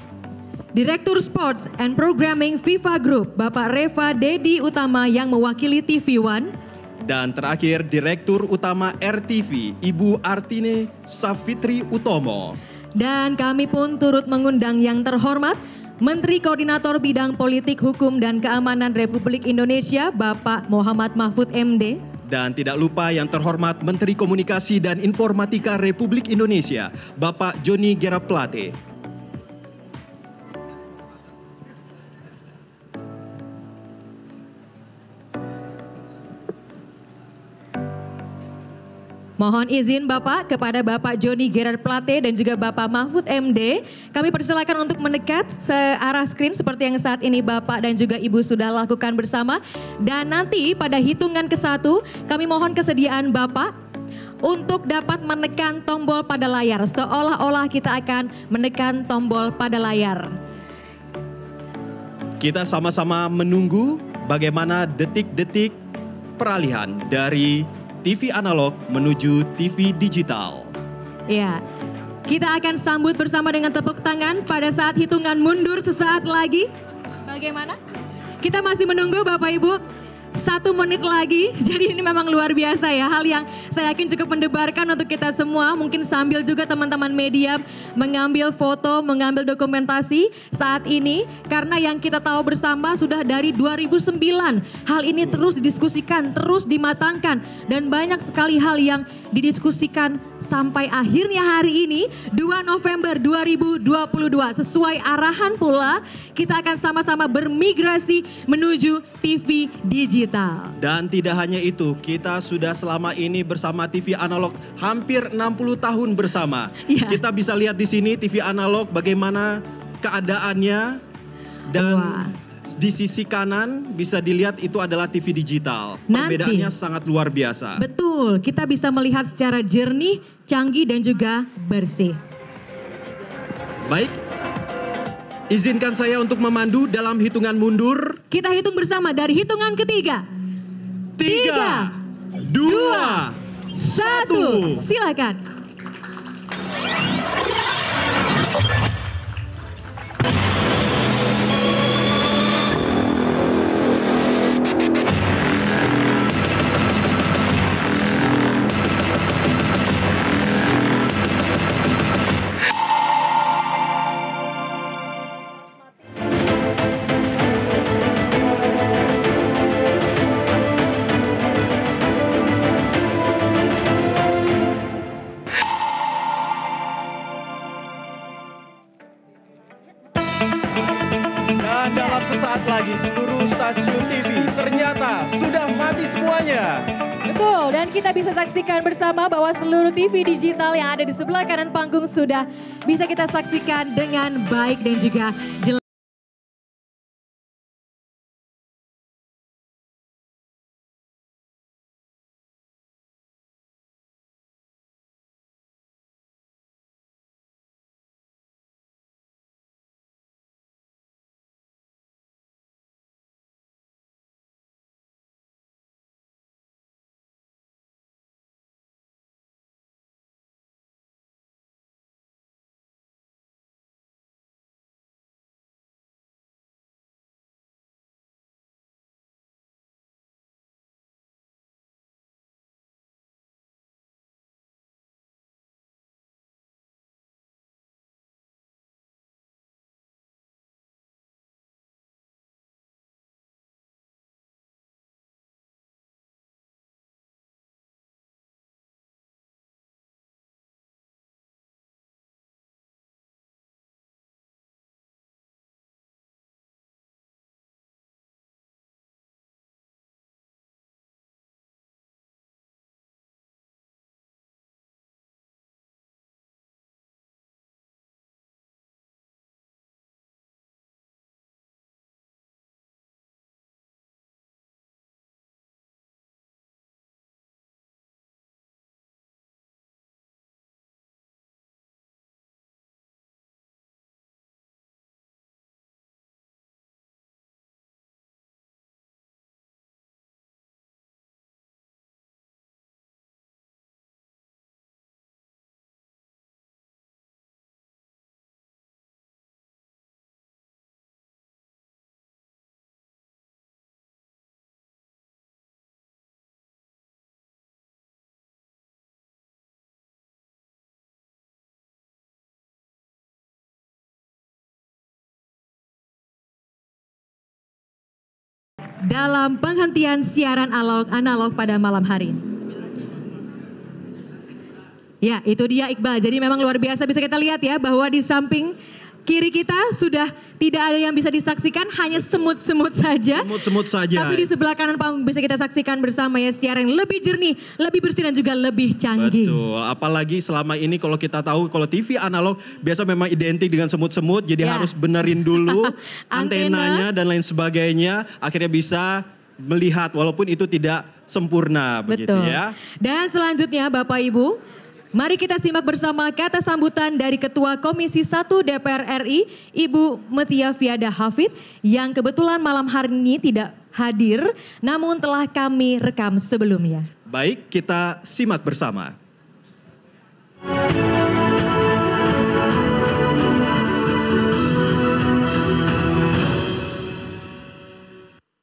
Direktur Sports and Programming FIFA Group, Bapak Reva Dedi Utama yang mewakili TV One. Dan terakhir Direktur Utama RTV Ibu Artine Safitri Utomo. Dan kami pun turut mengundang yang terhormat Menteri Koordinator Bidang Politik, Hukum, dan Keamanan Republik Indonesia, Bapak Muhammad Mahfud MD. Dan tidak lupa yang terhormat Menteri Komunikasi dan Informatika Republik Indonesia, Bapak Joni Gera Plate. Mohon izin Bapak kepada Bapak Joni Gerard Plate dan juga Bapak Mahfud MD. Kami persilakan untuk mendekat searah screen seperti yang saat ini Bapak dan juga Ibu sudah lakukan bersama. Dan nanti pada hitungan ke satu kami mohon kesediaan Bapak untuk dapat menekan tombol pada layar. Seolah-olah kita akan menekan tombol pada layar. Kita sama-sama menunggu bagaimana detik-detik peralihan dari TV analog menuju TV digital. Ya, kita akan sambut bersama dengan tepuk tangan pada saat hitungan mundur sesaat lagi. Bagaimana? Kita masih menunggu Bapak Ibu satu menit lagi. Jadi ini memang luar biasa ya. Hal yang saya yakin cukup mendebarkan untuk kita semua. Mungkin sambil juga teman-teman media mengambil foto, mengambil dokumentasi saat ini. Karena yang kita tahu bersama sudah dari 2009. Hal ini terus didiskusikan, terus dimatangkan. Dan banyak sekali hal yang didiskusikan sampai akhirnya hari ini 2 November 2022. Sesuai arahan pula kita akan sama-sama bermigrasi menuju TV digital digital. Dan tidak hanya itu, kita sudah selama ini bersama TV analog hampir 60 tahun bersama. Yeah. Kita bisa lihat di sini TV analog bagaimana keadaannya dan Wah. di sisi kanan bisa dilihat itu adalah TV digital. Nanti, Perbedaannya sangat luar biasa. Betul, kita bisa melihat secara jernih, canggih dan juga bersih. Baik, Izinkan saya untuk memandu dalam hitungan mundur. Kita hitung bersama dari hitungan ketiga. Tiga, tiga dua, dua, satu. Silakan. bahwa seluruh TV digital yang ada di sebelah kanan panggung sudah bisa kita saksikan dengan baik dan juga jelas. dalam penghentian siaran analog, analog pada malam hari ini. Ya, itu dia Iqbal. Jadi memang luar biasa bisa kita lihat ya bahwa di samping kiri kita sudah tidak ada yang bisa disaksikan, hanya semut-semut saja. Semut-semut saja. Tapi di sebelah kanan panggung bisa kita saksikan bersama ya siaran yang lebih jernih, lebih bersih dan juga lebih canggih. Betul. Apalagi selama ini kalau kita tahu kalau TV analog biasa memang identik dengan semut-semut, jadi ya. harus benerin dulu antenanya dan lain sebagainya. Akhirnya bisa melihat walaupun itu tidak sempurna Betul. begitu ya. Dan selanjutnya Bapak Ibu Mari kita simak bersama kata sambutan dari Ketua Komisi 1 DPR RI, Ibu Metia Fiada Hafid, yang kebetulan malam hari ini tidak hadir, namun telah kami rekam sebelumnya. Baik, kita simak bersama.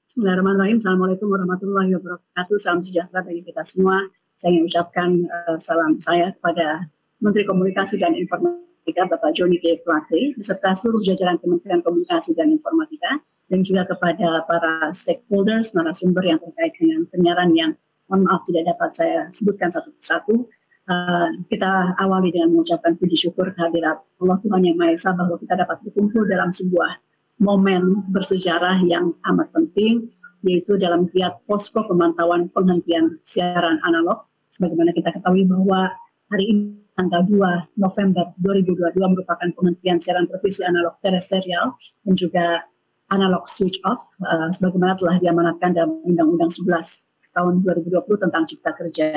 Bismillahirrahmanirrahim. Assalamualaikum warahmatullahi wabarakatuh. Salam sejahtera bagi kita semua. Saya ingin ucapkan uh, salam saya kepada Menteri Komunikasi dan Informatika Bapak Joni G. Plate beserta seluruh jajaran Kementerian Komunikasi dan Informatika dan juga kepada para stakeholders, narasumber yang terkait dengan penyiaran yang mohon maaf tidak dapat saya sebutkan satu persatu. Uh, kita awali dengan mengucapkan puji syukur kehadirat Allah Tuhan Yang Maha Esa bahwa kita dapat berkumpul dalam sebuah momen bersejarah yang amat penting yaitu dalam giat posko pemantauan penghentian siaran analog. Sebagaimana kita ketahui bahwa hari ini tanggal 2 November 2022 merupakan penghentian siaran televisi analog terestrial dan juga analog switch off uh, sebagaimana telah diamanatkan dalam Undang-Undang 11 tahun 2020 tentang cipta kerja.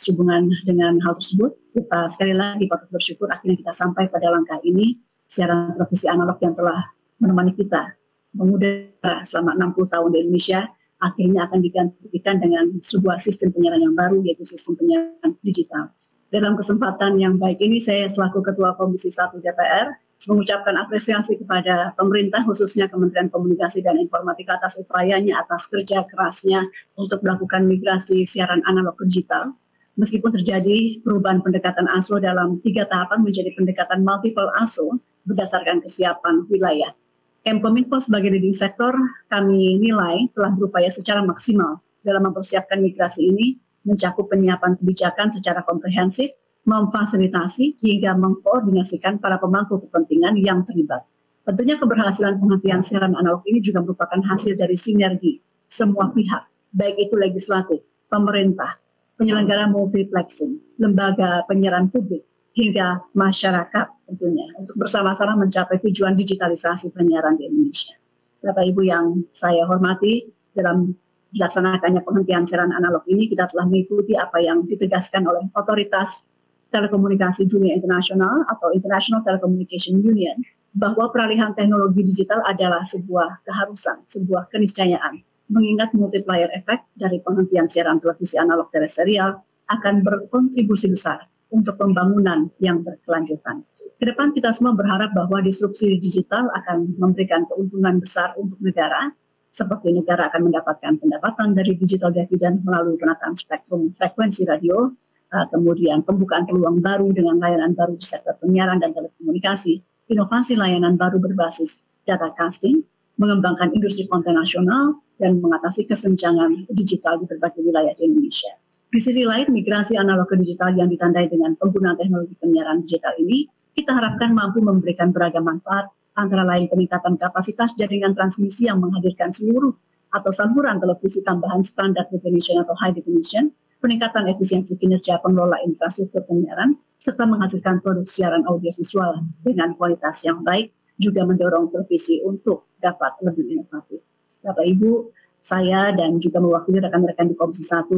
Sehubungan dengan hal tersebut, kita sekali lagi patut bersyukur akhirnya kita sampai pada langkah ini siaran televisi analog yang telah menemani kita mengudara selama 60 tahun di Indonesia akhirnya akan digantikan dengan sebuah sistem penyiaran yang baru yaitu sistem penyiaran digital. Dalam kesempatan yang baik ini saya selaku Ketua Komisi 1 DPR mengucapkan apresiasi kepada pemerintah khususnya Kementerian Komunikasi dan Informatika atas upayanya atas kerja kerasnya untuk melakukan migrasi siaran analog ke digital. Meskipun terjadi perubahan pendekatan ASO dalam tiga tahapan menjadi pendekatan multiple ASO berdasarkan kesiapan wilayah. Kemkominfo sebagai leading sektor kami nilai telah berupaya secara maksimal dalam mempersiapkan migrasi ini mencakup penyiapan kebijakan secara komprehensif, memfasilitasi hingga mengkoordinasikan para pemangku kepentingan yang terlibat. Tentunya keberhasilan penghentian siaran analog ini juga merupakan hasil dari sinergi semua pihak, baik itu legislatif, pemerintah, penyelenggara multiplexing, lembaga penyiaran publik, hingga masyarakat tentunya untuk bersama-sama mencapai tujuan digitalisasi penyiaran di Indonesia. Bapak Ibu yang saya hormati, dalam dilaksanakannya penghentian siaran analog ini kita telah mengikuti apa yang ditegaskan oleh otoritas telekomunikasi dunia internasional atau International Telecommunication Union bahwa peralihan teknologi digital adalah sebuah keharusan, sebuah keniscayaan. Mengingat multiplier effect dari penghentian siaran televisi analog terestrial akan berkontribusi besar untuk pembangunan yang berkelanjutan. Ke depan kita semua berharap bahwa disrupsi digital akan memberikan keuntungan besar untuk negara, seperti negara akan mendapatkan pendapatan dari digital dividend melalui penataan spektrum frekuensi radio, eh, kemudian pembukaan peluang baru dengan layanan baru di sektor penyiaran dan telekomunikasi, inovasi layanan baru berbasis data casting, mengembangkan industri konten nasional, dan mengatasi kesenjangan digital di berbagai wilayah di Indonesia. Di sisi lain, migrasi analog ke digital yang ditandai dengan penggunaan teknologi penyiaran digital ini, kita harapkan mampu memberikan beragam manfaat, antara lain peningkatan kapasitas jaringan transmisi yang menghadirkan seluruh atau saluran televisi tambahan standar definition atau high definition, peningkatan efisiensi kinerja pengelola infrastruktur penyiaran, serta menghasilkan produk siaran audiovisual dengan kualitas yang baik, juga mendorong televisi untuk dapat lebih inovatif. Bapak Ibu, saya dan juga mewakili rekan-rekan di Komisi 1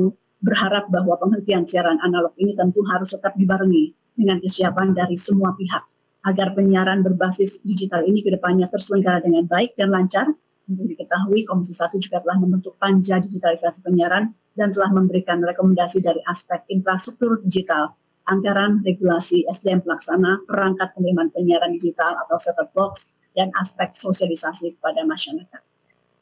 berharap bahwa penghentian siaran analog ini tentu harus tetap dibarengi dengan kesiapan dari semua pihak agar penyiaran berbasis digital ini kedepannya terselenggara dengan baik dan lancar. Untuk diketahui, Komisi 1 juga telah membentuk panja digitalisasi penyiaran dan telah memberikan rekomendasi dari aspek infrastruktur digital, anggaran, regulasi, SDM pelaksana, perangkat penerimaan penyiaran digital atau set top box, dan aspek sosialisasi kepada masyarakat.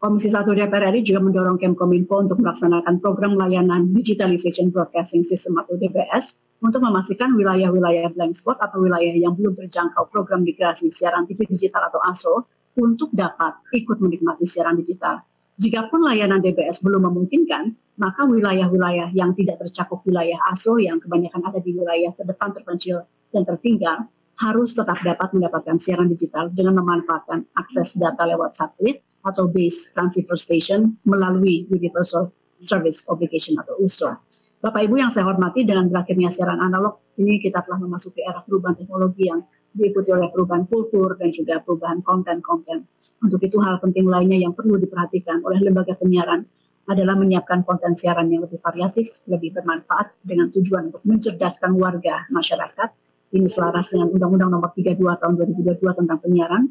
Komisi 1 DPR RI juga mendorong Kemkominfo untuk melaksanakan program layanan Digitalization Broadcasting System atau DBS untuk memastikan wilayah-wilayah blank spot atau wilayah yang belum terjangkau program migrasi siaran TV digital atau ASO untuk dapat ikut menikmati siaran digital. Jikapun layanan DBS belum memungkinkan, maka wilayah-wilayah yang tidak tercakup wilayah ASO yang kebanyakan ada di wilayah terdepan terpencil dan tertinggal harus tetap dapat mendapatkan siaran digital dengan memanfaatkan akses data lewat satelit atau base transceiver station melalui Universal Service Obligation atau USO. Bapak Ibu yang saya hormati dengan berakhirnya siaran analog ini kita telah memasuki era perubahan teknologi yang diikuti oleh perubahan kultur dan juga perubahan konten-konten. Untuk itu hal penting lainnya yang perlu diperhatikan oleh lembaga penyiaran adalah menyiapkan konten siaran yang lebih variatif, lebih bermanfaat dengan tujuan untuk mencerdaskan warga masyarakat. Ini selaras dengan Undang-Undang Nomor 32 Tahun 2022 tentang penyiaran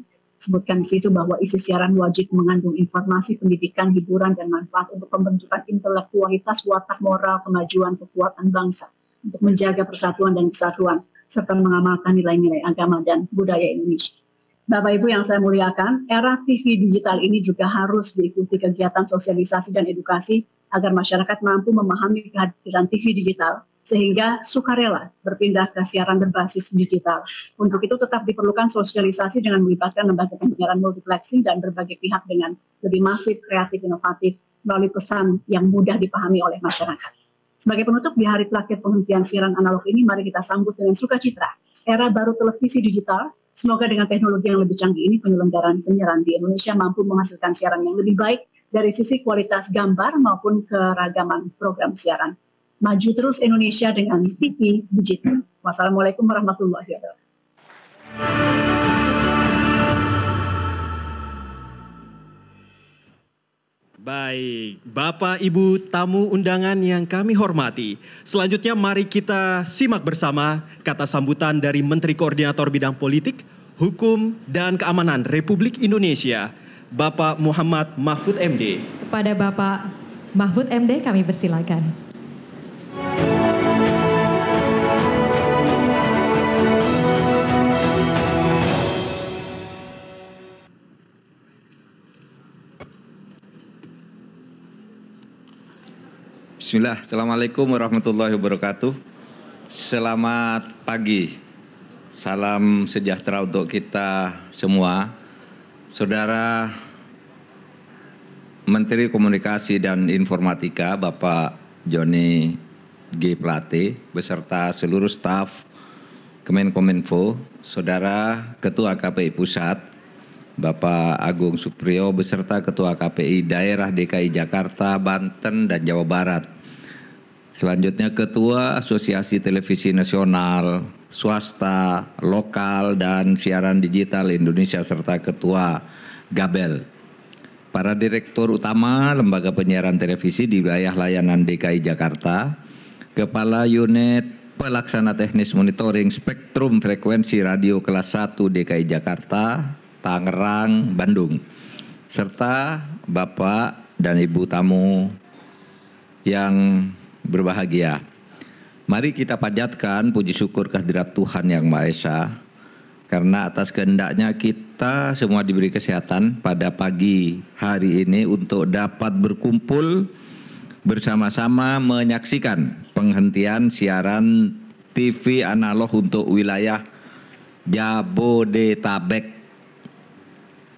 sebutkan di situ bahwa isi siaran wajib mengandung informasi pendidikan, hiburan, dan manfaat untuk pembentukan intelektualitas, watak moral, kemajuan, kekuatan bangsa, untuk menjaga persatuan dan kesatuan, serta mengamalkan nilai-nilai agama dan budaya Indonesia. Bapak Ibu yang saya muliakan, era TV digital ini juga harus diikuti kegiatan sosialisasi dan edukasi agar masyarakat mampu memahami kehadiran TV digital sehingga sukarela berpindah ke siaran berbasis digital. Untuk itu tetap diperlukan sosialisasi dengan melibatkan lembaga penyiaran multiplexing dan berbagai pihak dengan lebih masif, kreatif, inovatif melalui pesan yang mudah dipahami oleh masyarakat. Sebagai penutup di hari terakhir penghentian siaran analog ini, mari kita sambut dengan sukacita era baru televisi digital Semoga dengan teknologi yang lebih canggih ini penyelenggaraan penyiaran di Indonesia mampu menghasilkan siaran yang lebih baik dari sisi kualitas gambar maupun keragaman program siaran. Maju terus Indonesia dengan TV digital. Wassalamualaikum warahmatullahi wabarakatuh. Baik, Bapak Ibu tamu undangan yang kami hormati. Selanjutnya mari kita simak bersama kata sambutan dari Menteri Koordinator Bidang Politik, Hukum dan Keamanan Republik Indonesia, Bapak Muhammad Mahfud MD. Kepada Bapak Mahfud MD kami persilakan. Bismillah, Assalamualaikum warahmatullahi wabarakatuh. Selamat pagi, salam sejahtera untuk kita semua. Saudara Menteri Komunikasi dan Informatika Bapak Joni G. Plate beserta seluruh staf Kemenkominfo, Saudara Ketua KPI Pusat, Bapak Agung Supriyo beserta Ketua KPI Daerah DKI Jakarta, Banten, dan Jawa Barat. Selanjutnya Ketua Asosiasi Televisi Nasional, Swasta, Lokal, dan Siaran Digital Indonesia serta Ketua Gabel. Para Direktur Utama Lembaga Penyiaran Televisi di wilayah layanan DKI Jakarta, Kepala Unit Pelaksana Teknis Monitoring Spektrum Frekuensi Radio Kelas 1 DKI Jakarta, Tangerang, Bandung, serta Bapak dan Ibu tamu yang berbahagia. Mari kita panjatkan puji syukur kehadirat Tuhan Yang Maha Esa, karena atas kehendaknya kita semua diberi kesehatan pada pagi hari ini untuk dapat berkumpul bersama-sama menyaksikan penghentian siaran TV analog untuk wilayah Jabodetabek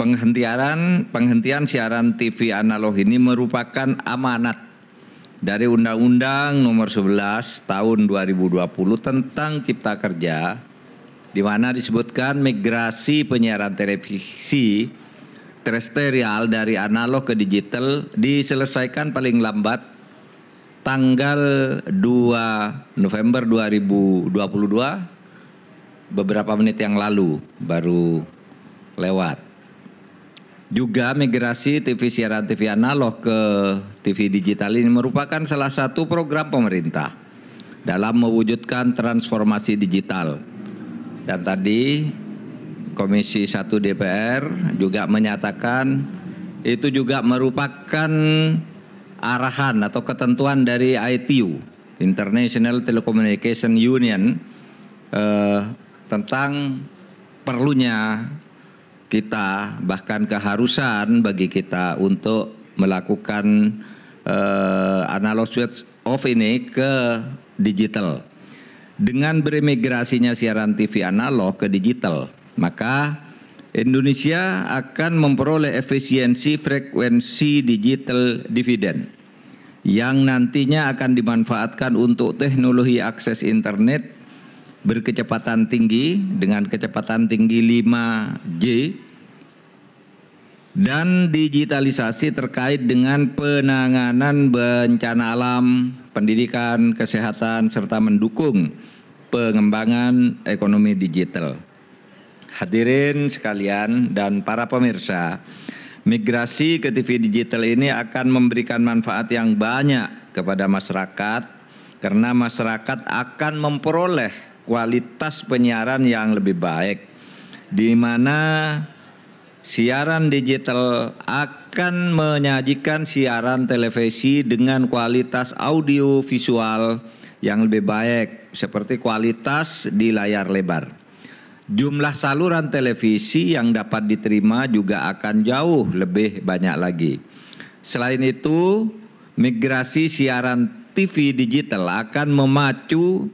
Penghentian penghentian siaran TV analog ini merupakan amanat dari Undang-Undang Nomor 11 Tahun 2020 tentang Cipta Kerja di mana disebutkan migrasi penyiaran televisi terestrial dari analog ke digital diselesaikan paling lambat tanggal 2 November 2022 beberapa menit yang lalu baru lewat. Juga migrasi TV siaran TV analog ke TV digital ini merupakan salah satu program pemerintah dalam mewujudkan transformasi digital. Dan tadi Komisi 1 DPR juga menyatakan itu juga merupakan arahan atau ketentuan dari ITU, International Telecommunication Union, eh, tentang perlunya kita bahkan keharusan bagi kita untuk melakukan uh, analog switch off ini ke digital. Dengan beremigrasinya siaran TV analog ke digital, maka Indonesia akan memperoleh efisiensi frekuensi digital dividen yang nantinya akan dimanfaatkan untuk teknologi akses internet berkecepatan tinggi dengan kecepatan tinggi 5G dan digitalisasi terkait dengan penanganan bencana alam, pendidikan, kesehatan, serta mendukung pengembangan ekonomi digital. Hadirin sekalian dan para pemirsa, migrasi ke TV digital ini akan memberikan manfaat yang banyak kepada masyarakat karena masyarakat akan memperoleh kualitas penyiaran yang lebih baik di mana siaran digital akan menyajikan siaran televisi dengan kualitas audio visual yang lebih baik seperti kualitas di layar lebar. Jumlah saluran televisi yang dapat diterima juga akan jauh lebih banyak lagi. Selain itu, migrasi siaran TV digital akan memacu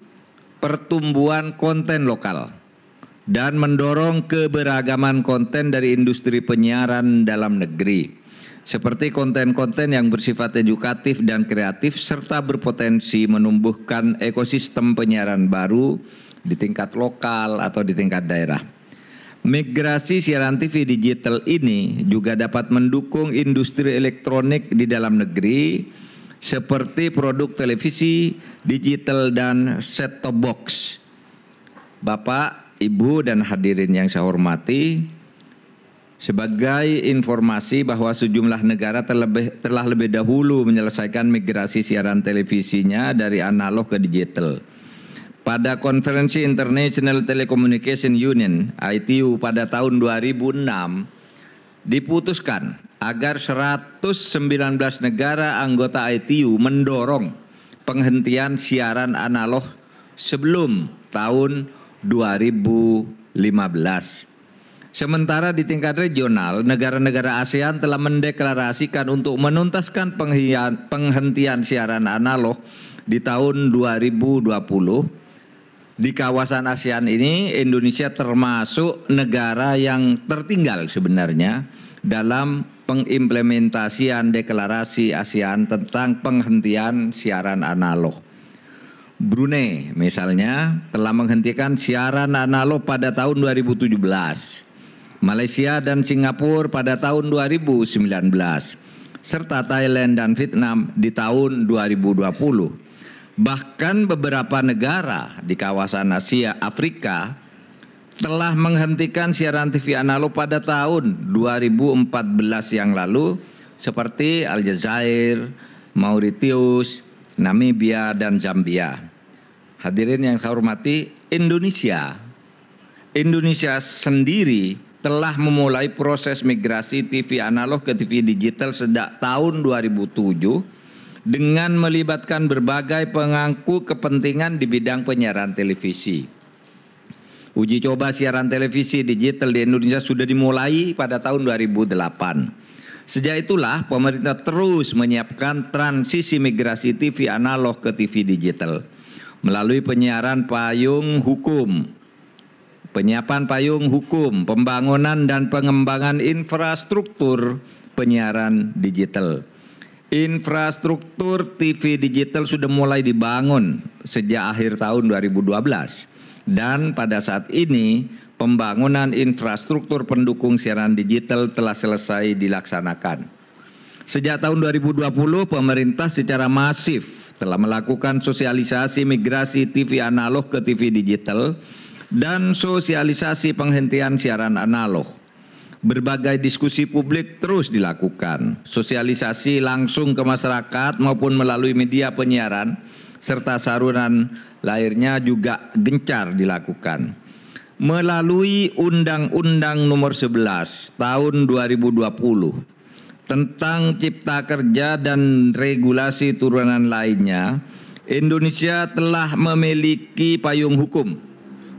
pertumbuhan konten lokal dan mendorong keberagaman konten dari industri penyiaran dalam negeri seperti konten-konten yang bersifat edukatif dan kreatif serta berpotensi menumbuhkan ekosistem penyiaran baru di tingkat lokal atau di tingkat daerah. Migrasi siaran TV digital ini juga dapat mendukung industri elektronik di dalam negeri seperti produk televisi, digital dan set top box. Bapak Ibu dan hadirin yang saya hormati, sebagai informasi bahwa sejumlah negara terlebih, telah lebih dahulu menyelesaikan migrasi siaran televisinya dari analog ke digital. Pada konferensi International Telecommunication Union (ITU) pada tahun 2006 diputuskan agar 119 negara anggota ITU mendorong penghentian siaran analog sebelum tahun 2015. Sementara di tingkat regional, negara-negara ASEAN telah mendeklarasikan untuk menuntaskan penghentian siaran analog di tahun 2020. Di kawasan ASEAN ini Indonesia termasuk negara yang tertinggal sebenarnya dalam pengimplementasian deklarasi ASEAN tentang penghentian siaran analog. Brunei misalnya telah menghentikan siaran analog pada tahun 2017, Malaysia dan Singapura pada tahun 2019, serta Thailand dan Vietnam di tahun 2020. Bahkan beberapa negara di kawasan Asia Afrika telah menghentikan siaran TV analog pada tahun 2014 yang lalu seperti Aljazair, Mauritius, Namibia, dan Zambia hadirin yang saya hormati, Indonesia Indonesia sendiri telah memulai proses migrasi TV analog ke TV digital sejak tahun 2007 dengan melibatkan berbagai pengangku kepentingan di bidang penyiaran televisi. Uji coba siaran televisi digital di Indonesia sudah dimulai pada tahun 2008. Sejak itulah pemerintah terus menyiapkan transisi migrasi TV analog ke TV digital melalui penyiaran payung hukum, penyiapan payung hukum, pembangunan dan pengembangan infrastruktur penyiaran digital. Infrastruktur TV digital sudah mulai dibangun sejak akhir tahun 2012 dan pada saat ini pembangunan infrastruktur pendukung siaran digital telah selesai dilaksanakan. Sejak tahun 2020, pemerintah secara masif telah melakukan sosialisasi migrasi TV analog ke TV digital dan sosialisasi penghentian siaran analog. Berbagai diskusi publik terus dilakukan, sosialisasi langsung ke masyarakat maupun melalui media penyiaran, serta saruran lahirnya juga gencar dilakukan. Melalui Undang-Undang Nomor 11 Tahun 2020 tentang cipta kerja dan regulasi turunan lainnya, Indonesia telah memiliki payung hukum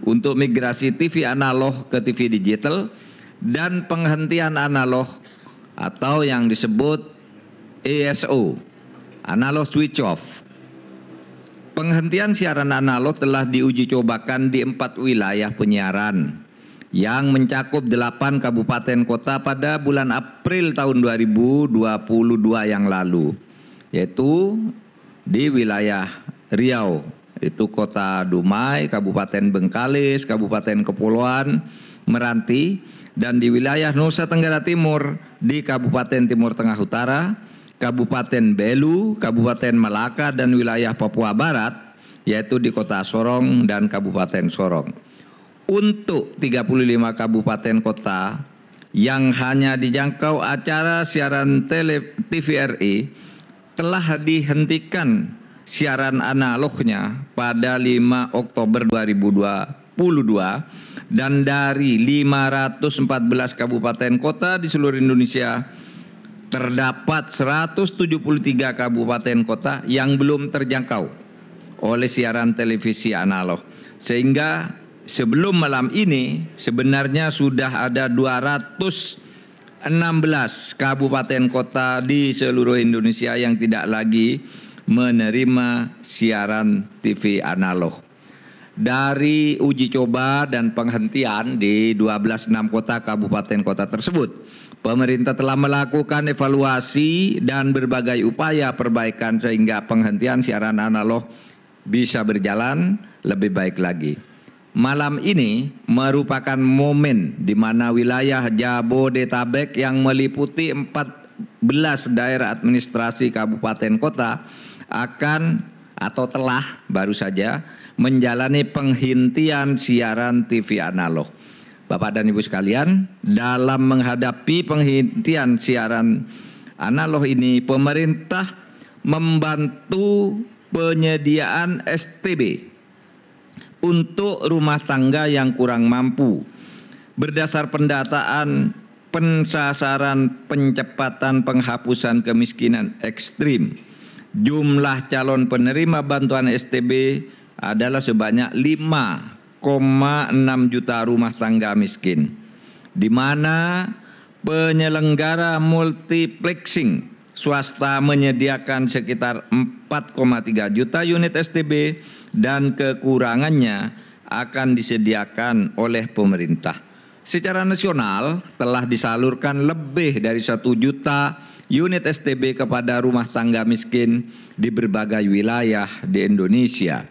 untuk migrasi TV analog ke TV digital dan penghentian analog atau yang disebut ESO, analog switch off. Penghentian siaran analog telah diuji cobakan di empat wilayah penyiaran, yang mencakup 8 kabupaten kota pada bulan April tahun 2022 yang lalu yaitu di wilayah Riau itu kota Dumai, Kabupaten Bengkalis, Kabupaten Kepulauan, Meranti dan di wilayah Nusa Tenggara Timur di Kabupaten Timur Tengah Utara, Kabupaten Belu, Kabupaten Malaka dan wilayah Papua Barat yaitu di kota Sorong dan Kabupaten Sorong untuk 35 kabupaten kota yang hanya dijangkau acara siaran TVRI telah dihentikan siaran analognya pada 5 Oktober 2022 dan dari 514 kabupaten kota di seluruh Indonesia terdapat 173 kabupaten kota yang belum terjangkau oleh siaran televisi analog sehingga sebelum malam ini sebenarnya sudah ada 216 kabupaten kota di seluruh Indonesia yang tidak lagi menerima siaran TV analog. Dari uji coba dan penghentian di 126 kota kabupaten kota tersebut, pemerintah telah melakukan evaluasi dan berbagai upaya perbaikan sehingga penghentian siaran analog bisa berjalan lebih baik lagi. Malam ini merupakan momen di mana wilayah Jabodetabek yang meliputi 14 daerah administrasi kabupaten kota akan atau telah baru saja menjalani penghentian siaran TV analog. Bapak dan Ibu sekalian, dalam menghadapi penghentian siaran analog ini, pemerintah membantu penyediaan STB untuk rumah tangga yang kurang mampu. Berdasar pendataan pensasaran pencepatan penghapusan kemiskinan ekstrim, jumlah calon penerima bantuan STB adalah sebanyak 5,6 juta rumah tangga miskin, di mana penyelenggara multiplexing swasta menyediakan sekitar 4,3 juta unit STB dan kekurangannya akan disediakan oleh pemerintah. Secara nasional telah disalurkan lebih dari satu juta unit STB kepada rumah tangga miskin di berbagai wilayah di Indonesia.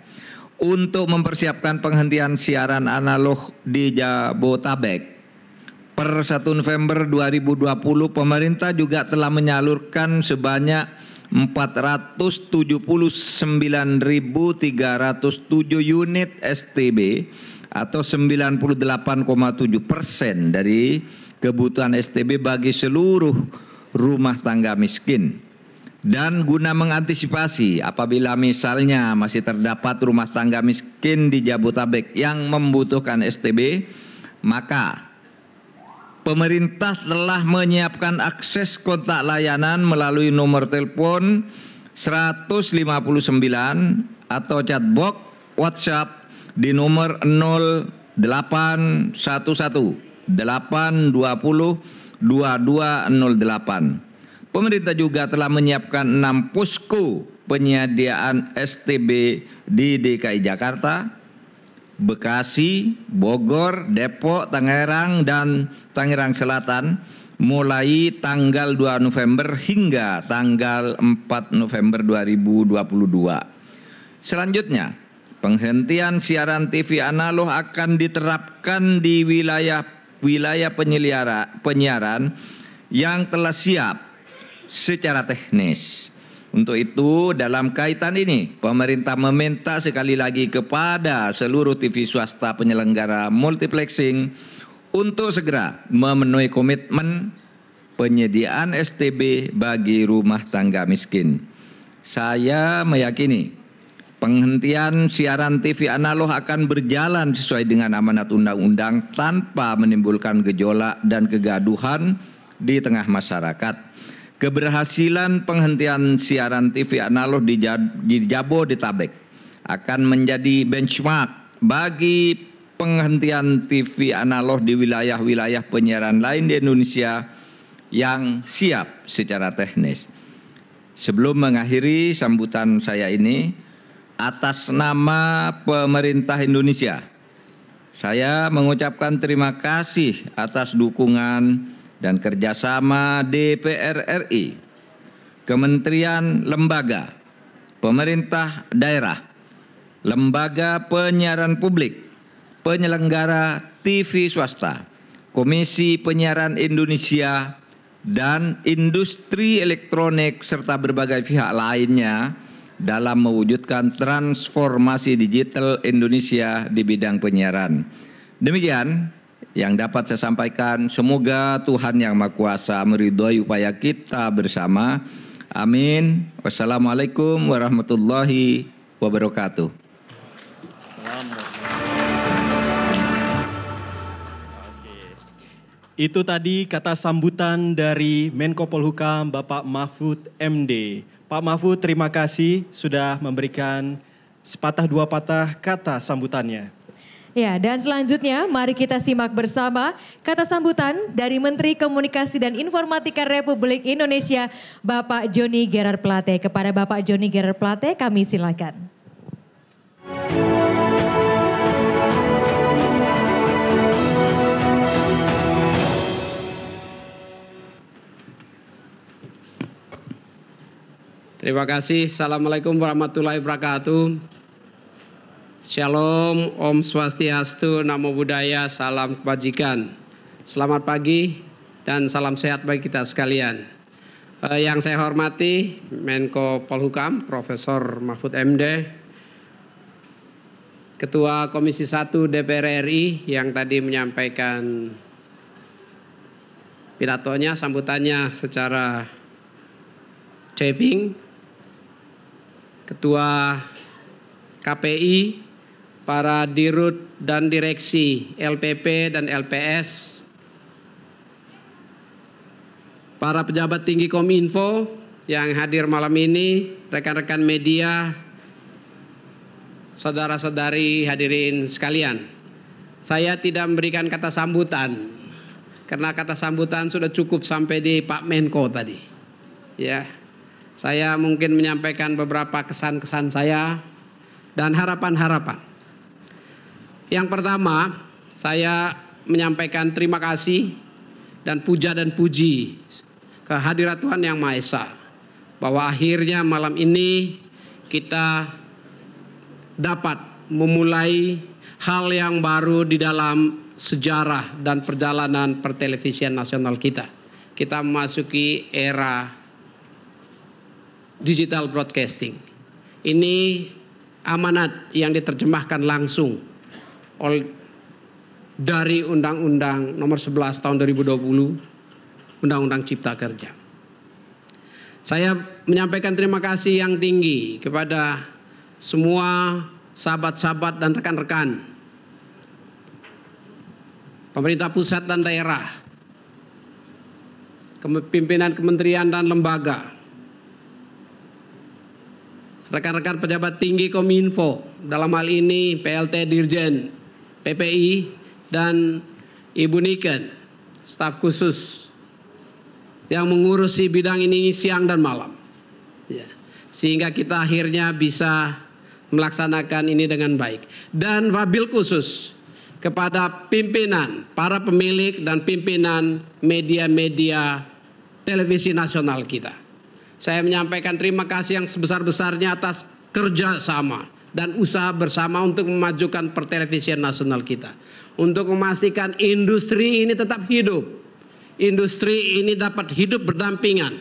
Untuk mempersiapkan penghentian siaran analog di Jabotabek, per 1 November 2020 pemerintah juga telah menyalurkan sebanyak 479.307 unit STB atau 98,7 persen dari kebutuhan STB bagi seluruh rumah tangga miskin. Dan guna mengantisipasi apabila misalnya masih terdapat rumah tangga miskin di Jabotabek yang membutuhkan STB, maka pemerintah telah menyiapkan akses kontak layanan melalui nomor telepon 159 atau chatbox WhatsApp di nomor 0811 820 2208. Pemerintah juga telah menyiapkan 6 posko penyediaan STB di DKI Jakarta Bekasi, Bogor, Depok, Tangerang, dan Tangerang Selatan mulai tanggal 2 November hingga tanggal 4 November 2022. Selanjutnya, penghentian siaran TV analog akan diterapkan di wilayah wilayah penyiaran yang telah siap secara teknis. Untuk itu dalam kaitan ini pemerintah meminta sekali lagi kepada seluruh TV swasta penyelenggara multiplexing untuk segera memenuhi komitmen penyediaan STB bagi rumah tangga miskin. Saya meyakini penghentian siaran TV analog akan berjalan sesuai dengan amanat undang-undang tanpa menimbulkan gejolak dan kegaduhan di tengah masyarakat. Keberhasilan penghentian siaran TV analog di Jabodetabek akan menjadi benchmark bagi penghentian TV analog di wilayah-wilayah penyiaran lain di Indonesia yang siap secara teknis. Sebelum mengakhiri sambutan saya ini, atas nama pemerintah Indonesia, saya mengucapkan terima kasih atas dukungan dan kerjasama DPR RI, kementerian lembaga, pemerintah daerah, lembaga penyiaran publik, penyelenggara TV swasta, Komisi Penyiaran Indonesia, dan industri elektronik serta berbagai pihak lainnya dalam mewujudkan transformasi digital Indonesia di bidang penyiaran. Demikian yang dapat saya sampaikan. Semoga Tuhan Yang Maha Kuasa meridhoi upaya kita bersama. Amin. Wassalamualaikum warahmatullahi wabarakatuh. Itu tadi kata sambutan dari Menko Polhukam Bapak Mahfud MD. Pak Mahfud terima kasih sudah memberikan sepatah dua patah kata sambutannya. Ya, dan selanjutnya mari kita simak bersama kata sambutan dari Menteri Komunikasi dan Informatika Republik Indonesia, Bapak Joni Gerard Plate. Kepada Bapak Joni Gerard Plate kami silakan. Terima kasih. Assalamualaikum warahmatullahi wabarakatuh. Shalom, Om Swastiastu, Namo Buddhaya, Salam Kebajikan. Selamat pagi dan salam sehat bagi kita sekalian. Eh, yang saya hormati Menko Polhukam, Profesor Mahfud MD, Ketua Komisi 1 DPR RI yang tadi menyampaikan pidatonya, sambutannya secara taping, Ketua KPI para dirut dan direksi LPP dan LPS, para pejabat tinggi Kominfo yang hadir malam ini, rekan-rekan media, saudara-saudari hadirin sekalian. Saya tidak memberikan kata sambutan karena kata sambutan sudah cukup sampai di Pak Menko tadi. Ya. Saya mungkin menyampaikan beberapa kesan-kesan saya dan harapan-harapan. Yang pertama, saya menyampaikan terima kasih dan puja dan puji kehadirat Tuhan Yang Maha Esa. Bahwa akhirnya malam ini kita dapat memulai hal yang baru di dalam sejarah dan perjalanan pertelevisian nasional kita. Kita memasuki era digital broadcasting. Ini amanat yang diterjemahkan langsung oleh dari Undang-Undang Nomor 11 Tahun 2020 Undang-Undang Cipta Kerja. Saya menyampaikan terima kasih yang tinggi kepada semua sahabat-sahabat dan rekan-rekan pemerintah pusat dan daerah, pimpinan kementerian dan lembaga, rekan-rekan pejabat tinggi Kominfo, dalam hal ini PLT Dirjen PPI dan Ibu Niken, staf khusus yang mengurusi bidang ini siang dan malam. Ya. Sehingga kita akhirnya bisa melaksanakan ini dengan baik. Dan wabil khusus kepada pimpinan, para pemilik dan pimpinan media-media televisi nasional kita. Saya menyampaikan terima kasih yang sebesar-besarnya atas kerjasama dan usaha bersama untuk memajukan pertelevisian nasional kita. Untuk memastikan industri ini tetap hidup. Industri ini dapat hidup berdampingan.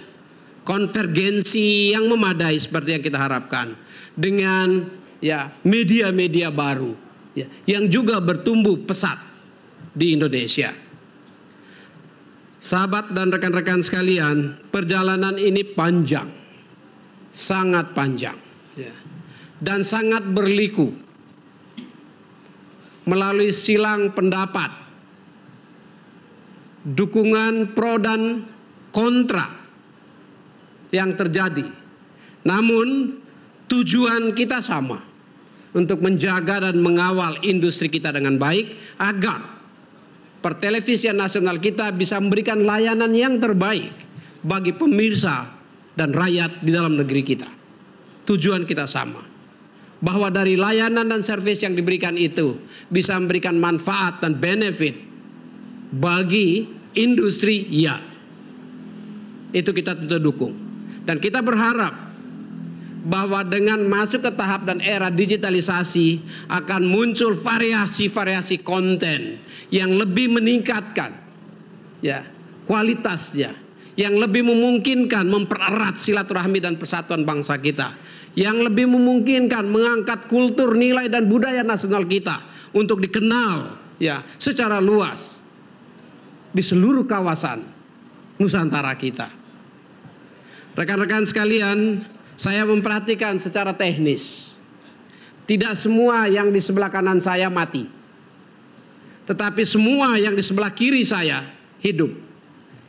Konvergensi yang memadai seperti yang kita harapkan dengan ya media-media baru ya, yang juga bertumbuh pesat di Indonesia. Sahabat dan rekan-rekan sekalian, perjalanan ini panjang. Sangat panjang dan sangat berliku melalui silang pendapat, dukungan pro dan kontra yang terjadi. Namun tujuan kita sama untuk menjaga dan mengawal industri kita dengan baik agar pertelevisian nasional kita bisa memberikan layanan yang terbaik bagi pemirsa dan rakyat di dalam negeri kita. Tujuan kita sama bahwa dari layanan dan servis yang diberikan itu bisa memberikan manfaat dan benefit bagi industri ya itu kita tentu dukung dan kita berharap bahwa dengan masuk ke tahap dan era digitalisasi akan muncul variasi-variasi konten yang lebih meningkatkan ya kualitasnya yang lebih memungkinkan mempererat silaturahmi dan persatuan bangsa kita yang lebih memungkinkan mengangkat kultur, nilai dan budaya nasional kita untuk dikenal ya secara luas di seluruh kawasan Nusantara kita. Rekan-rekan sekalian, saya memperhatikan secara teknis. Tidak semua yang di sebelah kanan saya mati. Tetapi semua yang di sebelah kiri saya hidup.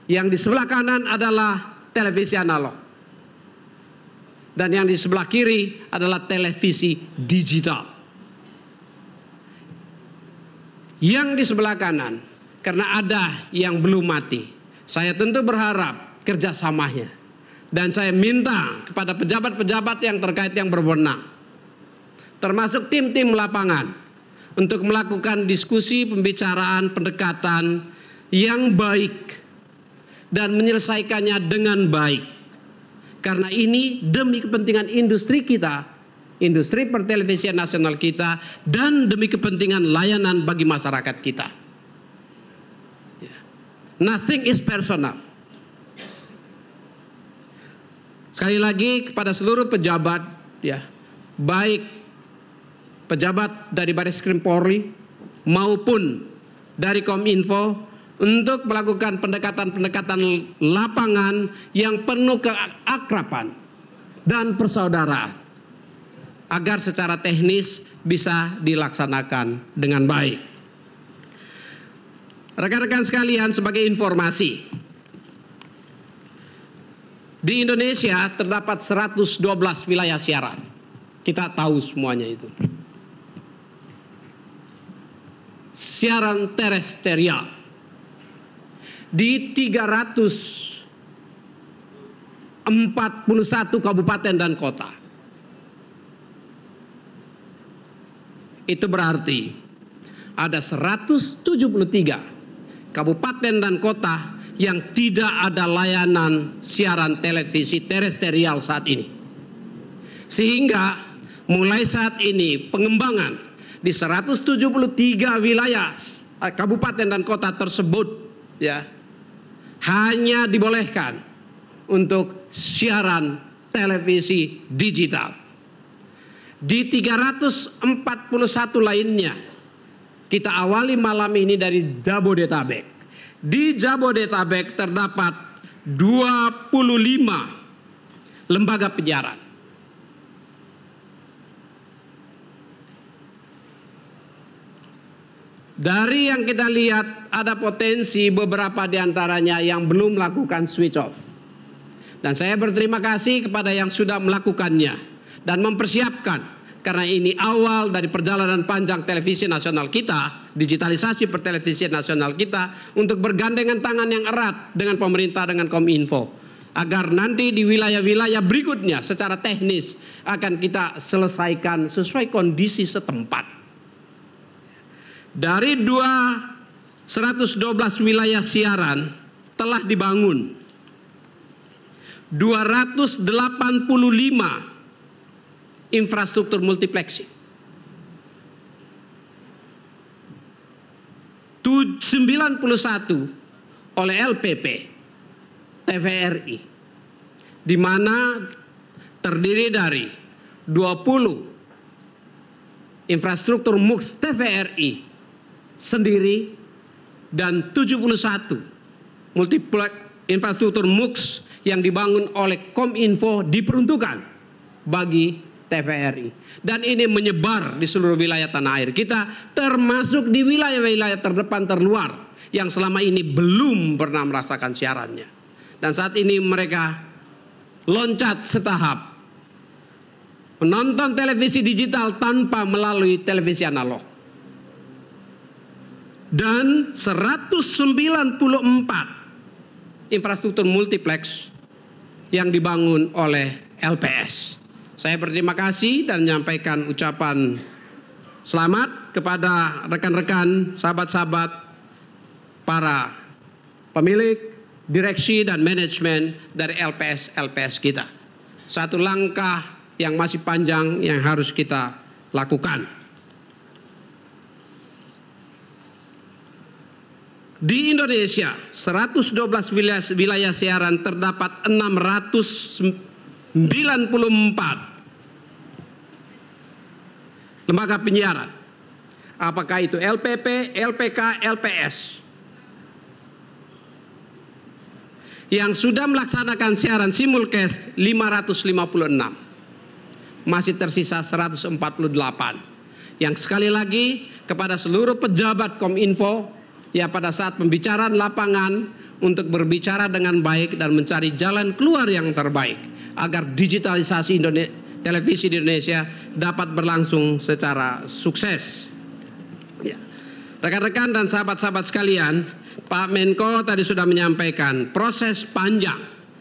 Yang di sebelah kanan adalah televisi analog. Dan yang di sebelah kiri adalah televisi digital. Yang di sebelah kanan, karena ada yang belum mati. Saya tentu berharap kerjasamanya. Dan saya minta kepada pejabat-pejabat yang terkait yang berwenang. Termasuk tim-tim lapangan. Untuk melakukan diskusi, pembicaraan, pendekatan yang baik. Dan menyelesaikannya dengan baik karena ini demi kepentingan industri kita, industri pertelevisian nasional kita, dan demi kepentingan layanan bagi masyarakat kita. Ya. Nothing is personal. Sekali lagi kepada seluruh pejabat, ya, baik pejabat dari Baris Krim Polri maupun dari Kominfo untuk melakukan pendekatan-pendekatan lapangan yang penuh keakrapan dan persaudaraan agar secara teknis bisa dilaksanakan dengan baik. Rekan-rekan sekalian, sebagai informasi, di Indonesia terdapat 112 wilayah siaran. Kita tahu semuanya itu. Siaran teresterial di 341 kabupaten dan kota. Itu berarti ada 173 kabupaten dan kota yang tidak ada layanan siaran televisi teresterial saat ini. Sehingga mulai saat ini pengembangan di 173 wilayah eh, kabupaten dan kota tersebut ya hanya dibolehkan untuk siaran televisi digital. Di 341 lainnya, kita awali malam ini dari Jabodetabek. Di Jabodetabek terdapat 25 lembaga penyiaran. Dari yang kita lihat ada potensi beberapa diantaranya yang belum melakukan switch off. Dan saya berterima kasih kepada yang sudah melakukannya dan mempersiapkan karena ini awal dari perjalanan panjang televisi nasional kita, digitalisasi pertelevisian nasional kita untuk bergandengan tangan yang erat dengan pemerintah dengan Kominfo agar nanti di wilayah-wilayah berikutnya secara teknis akan kita selesaikan sesuai kondisi setempat. Dari dua 112 wilayah siaran telah dibangun 285 infrastruktur multiplexing. 91 oleh LPP TVRI di mana terdiri dari 20 infrastruktur MUX TVRI sendiri dan 71 multiplex infrastruktur MUX yang dibangun oleh Kominfo diperuntukkan bagi TVRI. Dan ini menyebar di seluruh wilayah tanah air. Kita termasuk di wilayah-wilayah terdepan terluar yang selama ini belum pernah merasakan siarannya. Dan saat ini mereka loncat setahap menonton televisi digital tanpa melalui televisi analog dan 194 infrastruktur multiplex yang dibangun oleh LPS. Saya berterima kasih dan menyampaikan ucapan selamat kepada rekan-rekan, sahabat-sahabat, para pemilik, direksi dan manajemen dari LPS-LPS kita. Satu langkah yang masih panjang yang harus kita lakukan. Di Indonesia, 112 wilayah, wilayah siaran terdapat 694 lembaga penyiaran. Apakah itu LPP, LPK, LPS? Yang sudah melaksanakan siaran simulcast 556. Masih tersisa 148. Yang sekali lagi kepada seluruh pejabat Kominfo ya pada saat pembicaraan lapangan untuk berbicara dengan baik dan mencari jalan keluar yang terbaik agar digitalisasi Indonesia, televisi di Indonesia dapat berlangsung secara sukses. Ya. Rekan-rekan ya. dan sahabat-sahabat sekalian, Pak Menko tadi sudah menyampaikan proses panjang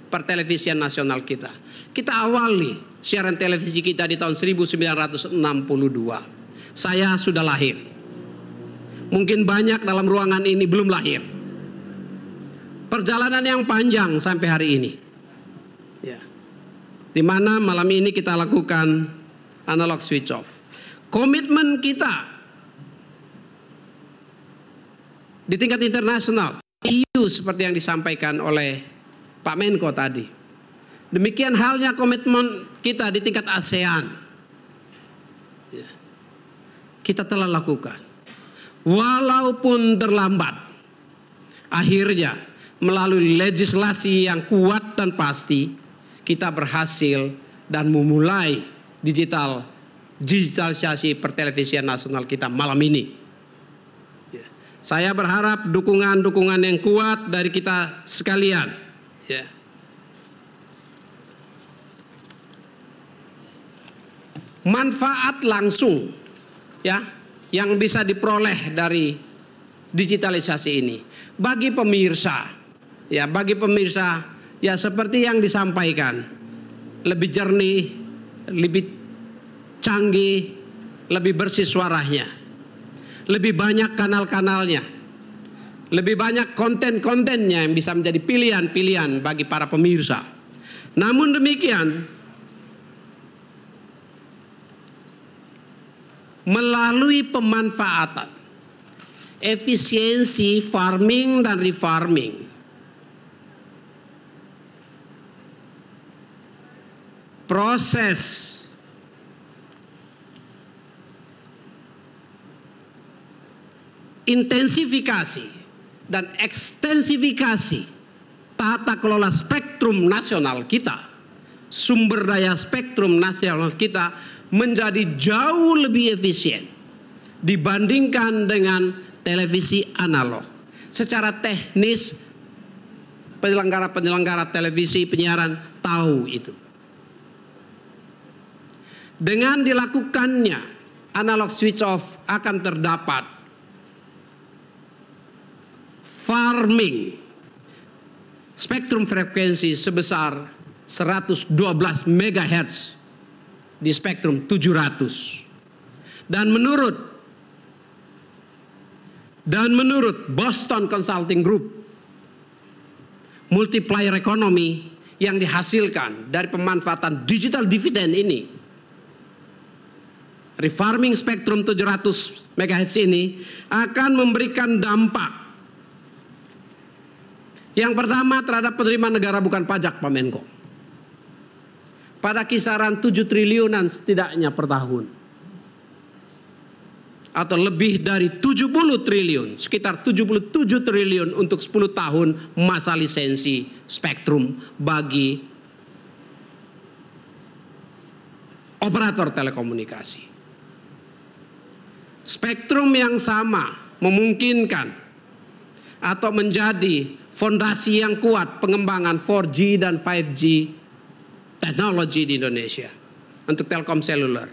pertelevisian nasional kita. Kita awali siaran televisi kita di tahun 1962. Saya sudah lahir mungkin banyak dalam ruangan ini belum lahir. Perjalanan yang panjang sampai hari ini. Ya. Di mana malam ini kita lakukan analog switch off. Komitmen kita di tingkat internasional, EU seperti yang disampaikan oleh Pak Menko tadi. Demikian halnya komitmen kita di tingkat ASEAN. Ya. Kita telah lakukan walaupun terlambat. Akhirnya, melalui legislasi yang kuat dan pasti, kita berhasil dan memulai digital digitalisasi pertelevisian nasional kita malam ini. Ya. Saya berharap dukungan-dukungan yang kuat dari kita sekalian. Ya. Manfaat langsung, ya, yang bisa diperoleh dari digitalisasi ini. Bagi pemirsa, ya bagi pemirsa, ya seperti yang disampaikan, lebih jernih, lebih canggih, lebih bersih suaranya, lebih banyak kanal-kanalnya, lebih banyak konten-kontennya yang bisa menjadi pilihan-pilihan bagi para pemirsa. Namun demikian, melalui pemanfaatan efisiensi farming dan refarming. Proses intensifikasi dan ekstensifikasi tata kelola spektrum nasional kita, sumber daya spektrum nasional kita menjadi jauh lebih efisien dibandingkan dengan televisi analog. Secara teknis penyelenggara-penyelenggara televisi penyiaran tahu itu. Dengan dilakukannya analog switch off akan terdapat farming spektrum frekuensi sebesar 112 MHz di spektrum 700. Dan menurut dan menurut Boston Consulting Group, multiplier ekonomi yang dihasilkan dari pemanfaatan digital dividend ini, refarming spektrum 700 MHz ini akan memberikan dampak. Yang pertama terhadap penerimaan negara bukan pajak, Pak Menko pada kisaran 7 triliunan setidaknya per tahun. Atau lebih dari 70 triliun, sekitar 77 triliun untuk 10 tahun masa lisensi spektrum bagi operator telekomunikasi. Spektrum yang sama memungkinkan atau menjadi fondasi yang kuat pengembangan 4G dan 5G Teknologi di Indonesia untuk telkom seluler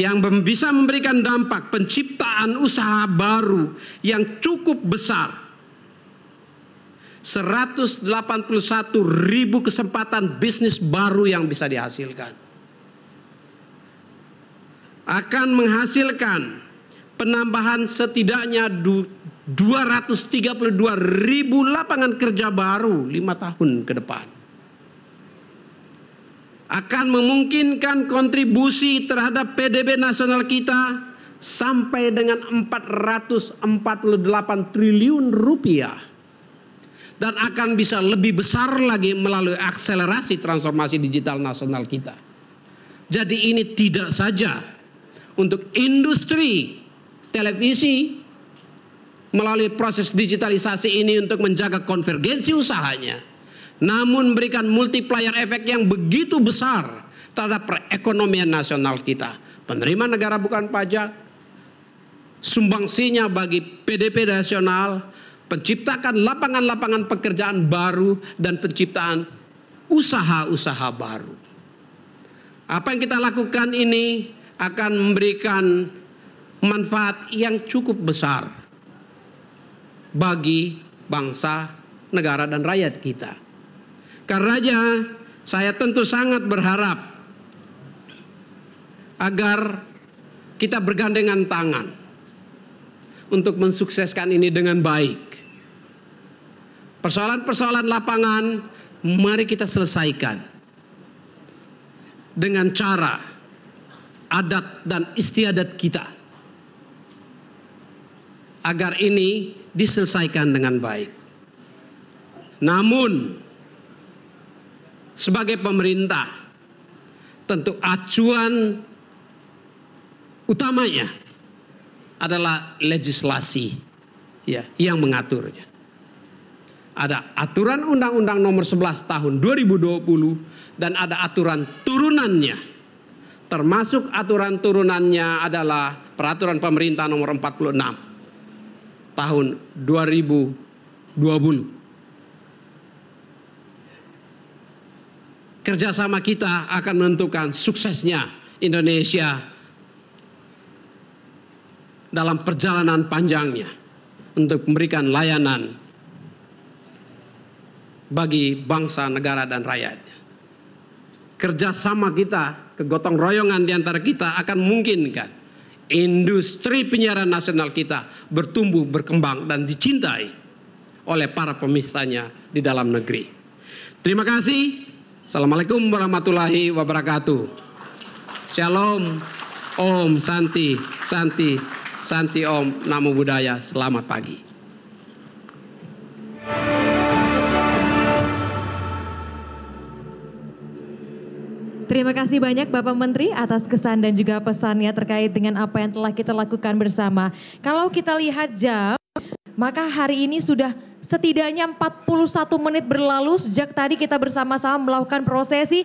yang bisa memberikan dampak penciptaan usaha baru yang cukup besar 181 ribu kesempatan bisnis baru yang bisa dihasilkan akan menghasilkan penambahan setidaknya 232 ribu lapangan kerja baru lima tahun ke depan akan memungkinkan kontribusi terhadap PDB nasional kita sampai dengan 448 triliun rupiah dan akan bisa lebih besar lagi melalui akselerasi transformasi digital nasional kita. Jadi ini tidak saja untuk industri televisi melalui proses digitalisasi ini untuk menjaga konvergensi usahanya namun memberikan multiplier efek yang begitu besar terhadap perekonomian nasional kita. penerima negara bukan pajak, sumbangsinya bagi PDP nasional, penciptakan lapangan-lapangan pekerjaan baru dan penciptaan usaha-usaha baru. Apa yang kita lakukan ini akan memberikan manfaat yang cukup besar bagi bangsa, negara, dan rakyat kita. Karena saya tentu sangat berharap agar kita bergandengan tangan untuk mensukseskan ini dengan baik. Persoalan-persoalan lapangan mari kita selesaikan dengan cara adat dan istiadat kita agar ini diselesaikan dengan baik. Namun, sebagai pemerintah tentu acuan utamanya adalah legislasi ya yang mengaturnya. Ada aturan Undang-Undang Nomor 11 Tahun 2020 dan ada aturan turunannya. Termasuk aturan turunannya adalah Peraturan Pemerintah Nomor 46 Tahun 2020 kerjasama kita akan menentukan suksesnya Indonesia dalam perjalanan panjangnya untuk memberikan layanan bagi bangsa, negara, dan rakyat. Kerjasama kita, kegotong royongan di antara kita akan mungkinkan industri penyiaran nasional kita bertumbuh, berkembang, dan dicintai oleh para pemirsanya di dalam negeri. Terima kasih. Assalamualaikum warahmatullahi wabarakatuh. Shalom, Om Santi, Santi, Santi Om, Namo Buddhaya. Selamat pagi. Terima kasih banyak Bapak Menteri atas kesan dan juga pesannya terkait dengan apa yang telah kita lakukan bersama. Kalau kita lihat jam maka hari ini sudah setidaknya 41 menit berlalu sejak tadi kita bersama-sama melakukan prosesi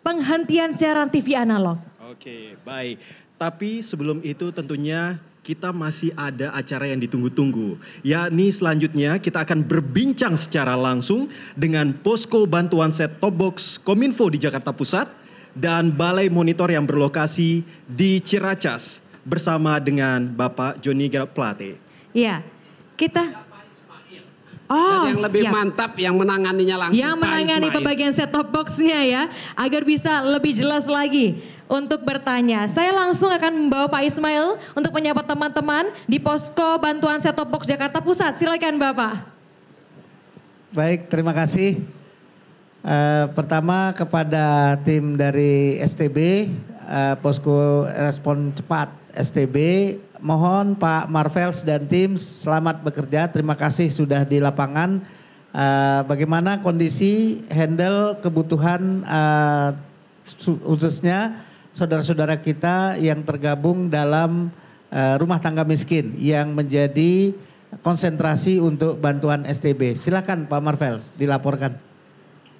penghentian siaran TV analog. Oke, baik. Tapi sebelum itu tentunya kita masih ada acara yang ditunggu-tunggu. Yakni selanjutnya kita akan berbincang secara langsung dengan Posko Bantuan Set Top Box Kominfo di Jakarta Pusat dan Balai Monitor yang berlokasi di Ciracas bersama dengan Bapak Joni Plate. Iya, kita Oh, Dan yang oh, lebih siap. mantap yang menanganinya langsung. Yang menangani pembagian set top boxnya ya, agar bisa lebih jelas lagi untuk bertanya. Saya langsung akan membawa Pak Ismail untuk menyapa teman-teman di posko bantuan set top box Jakarta Pusat. Silakan Bapak. Baik, terima kasih. Uh, pertama kepada tim dari STB, uh, eh, posko respon cepat STB, mohon Pak Marvels dan tim selamat bekerja. Terima kasih sudah di lapangan. Uh, bagaimana kondisi handle kebutuhan uh, khususnya saudara-saudara kita yang tergabung dalam uh, rumah tangga miskin yang menjadi konsentrasi untuk bantuan STB. Silakan Pak Marvels dilaporkan.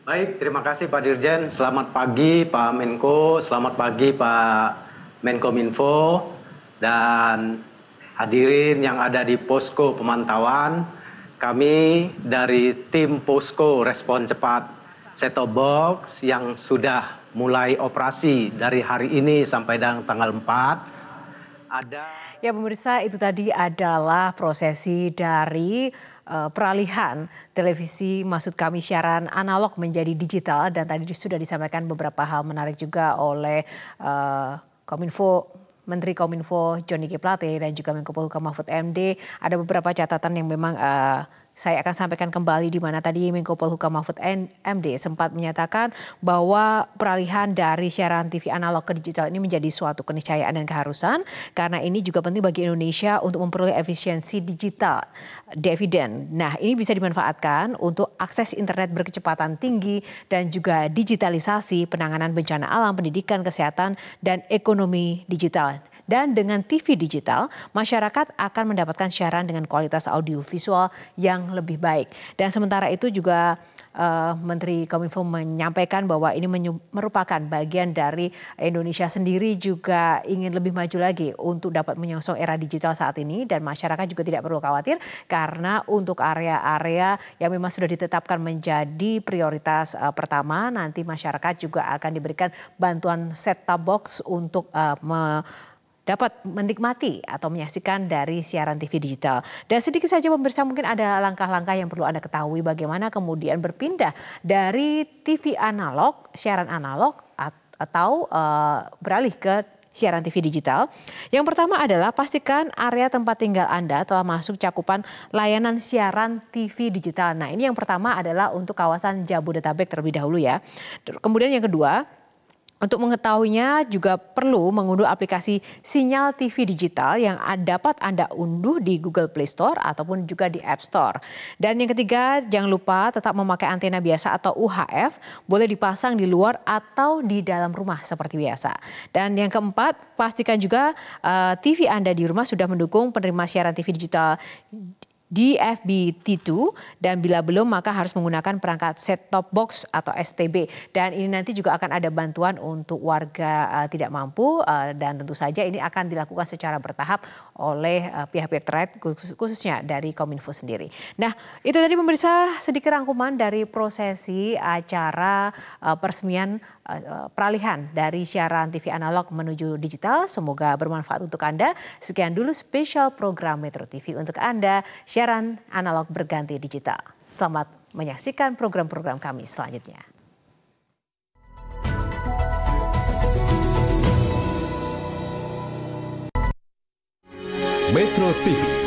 Baik, terima kasih Pak Dirjen. Selamat pagi Pak Menko, selamat pagi Pak Menkominfo dan hadirin yang ada di posko pemantauan, kami dari tim posko respon cepat Seto Box yang sudah mulai operasi dari hari ini sampai dengan tanggal 4. Ada Ya pemirsa itu tadi adalah prosesi dari eh, peralihan televisi maksud kami siaran analog menjadi digital dan tadi sudah disampaikan beberapa hal menarik juga oleh uh, Kominfo Menteri Kominfo Johnny G Plate dan juga Menko Polhukam Mahfud MD ada beberapa catatan yang memang uh, saya akan sampaikan kembali di mana tadi Menko Polhukam Mahfud MD sempat menyatakan bahwa peralihan dari siaran TV analog ke digital ini menjadi suatu keniscayaan dan keharusan karena ini juga penting bagi Indonesia untuk memperoleh efisiensi digital dividen. Nah, ini bisa dimanfaatkan untuk akses internet berkecepatan tinggi dan juga digitalisasi penanganan bencana alam, pendidikan, kesehatan dan ekonomi digital dan dengan TV digital, masyarakat akan mendapatkan siaran dengan kualitas audiovisual yang lebih baik. Dan sementara itu juga uh, Menteri Kominfo menyampaikan bahwa ini merupakan bagian dari Indonesia sendiri juga ingin lebih maju lagi untuk dapat menyongsong era digital saat ini dan masyarakat juga tidak perlu khawatir karena untuk area-area yang memang sudah ditetapkan menjadi prioritas uh, pertama nanti masyarakat juga akan diberikan bantuan set top box untuk uh, dapat menikmati atau menyaksikan dari siaran TV digital. Dan sedikit saja pemirsa mungkin ada langkah-langkah yang perlu Anda ketahui bagaimana kemudian berpindah dari TV analog, siaran analog atau uh, beralih ke siaran TV digital. Yang pertama adalah pastikan area tempat tinggal Anda telah masuk cakupan layanan siaran TV digital. Nah, ini yang pertama adalah untuk kawasan Jabodetabek terlebih dahulu ya. Kemudian yang kedua, untuk mengetahuinya juga perlu mengunduh aplikasi Sinyal TV Digital yang dapat Anda unduh di Google Play Store ataupun juga di App Store. Dan yang ketiga, jangan lupa tetap memakai antena biasa atau UHF, boleh dipasang di luar atau di dalam rumah seperti biasa. Dan yang keempat, pastikan juga uh, eh, TV Anda di rumah sudah mendukung penerima siaran TV digital FB t 2 dan bila belum maka harus menggunakan perangkat set-top box atau STB dan ini nanti juga akan ada bantuan untuk warga uh, tidak mampu uh, dan tentu saja ini akan dilakukan secara bertahap oleh pihak-pihak eh, terkait khususnya dari Kominfo sendiri. Nah itu tadi pemirsa sedikit rangkuman dari prosesi acara eh, peresmian eh, peralihan dari siaran TV analog menuju digital. Semoga bermanfaat untuk Anda. Sekian dulu spesial program Metro TV untuk Anda siaran analog berganti digital. Selamat menyaksikan program-program kami selanjutnya. Metro TV.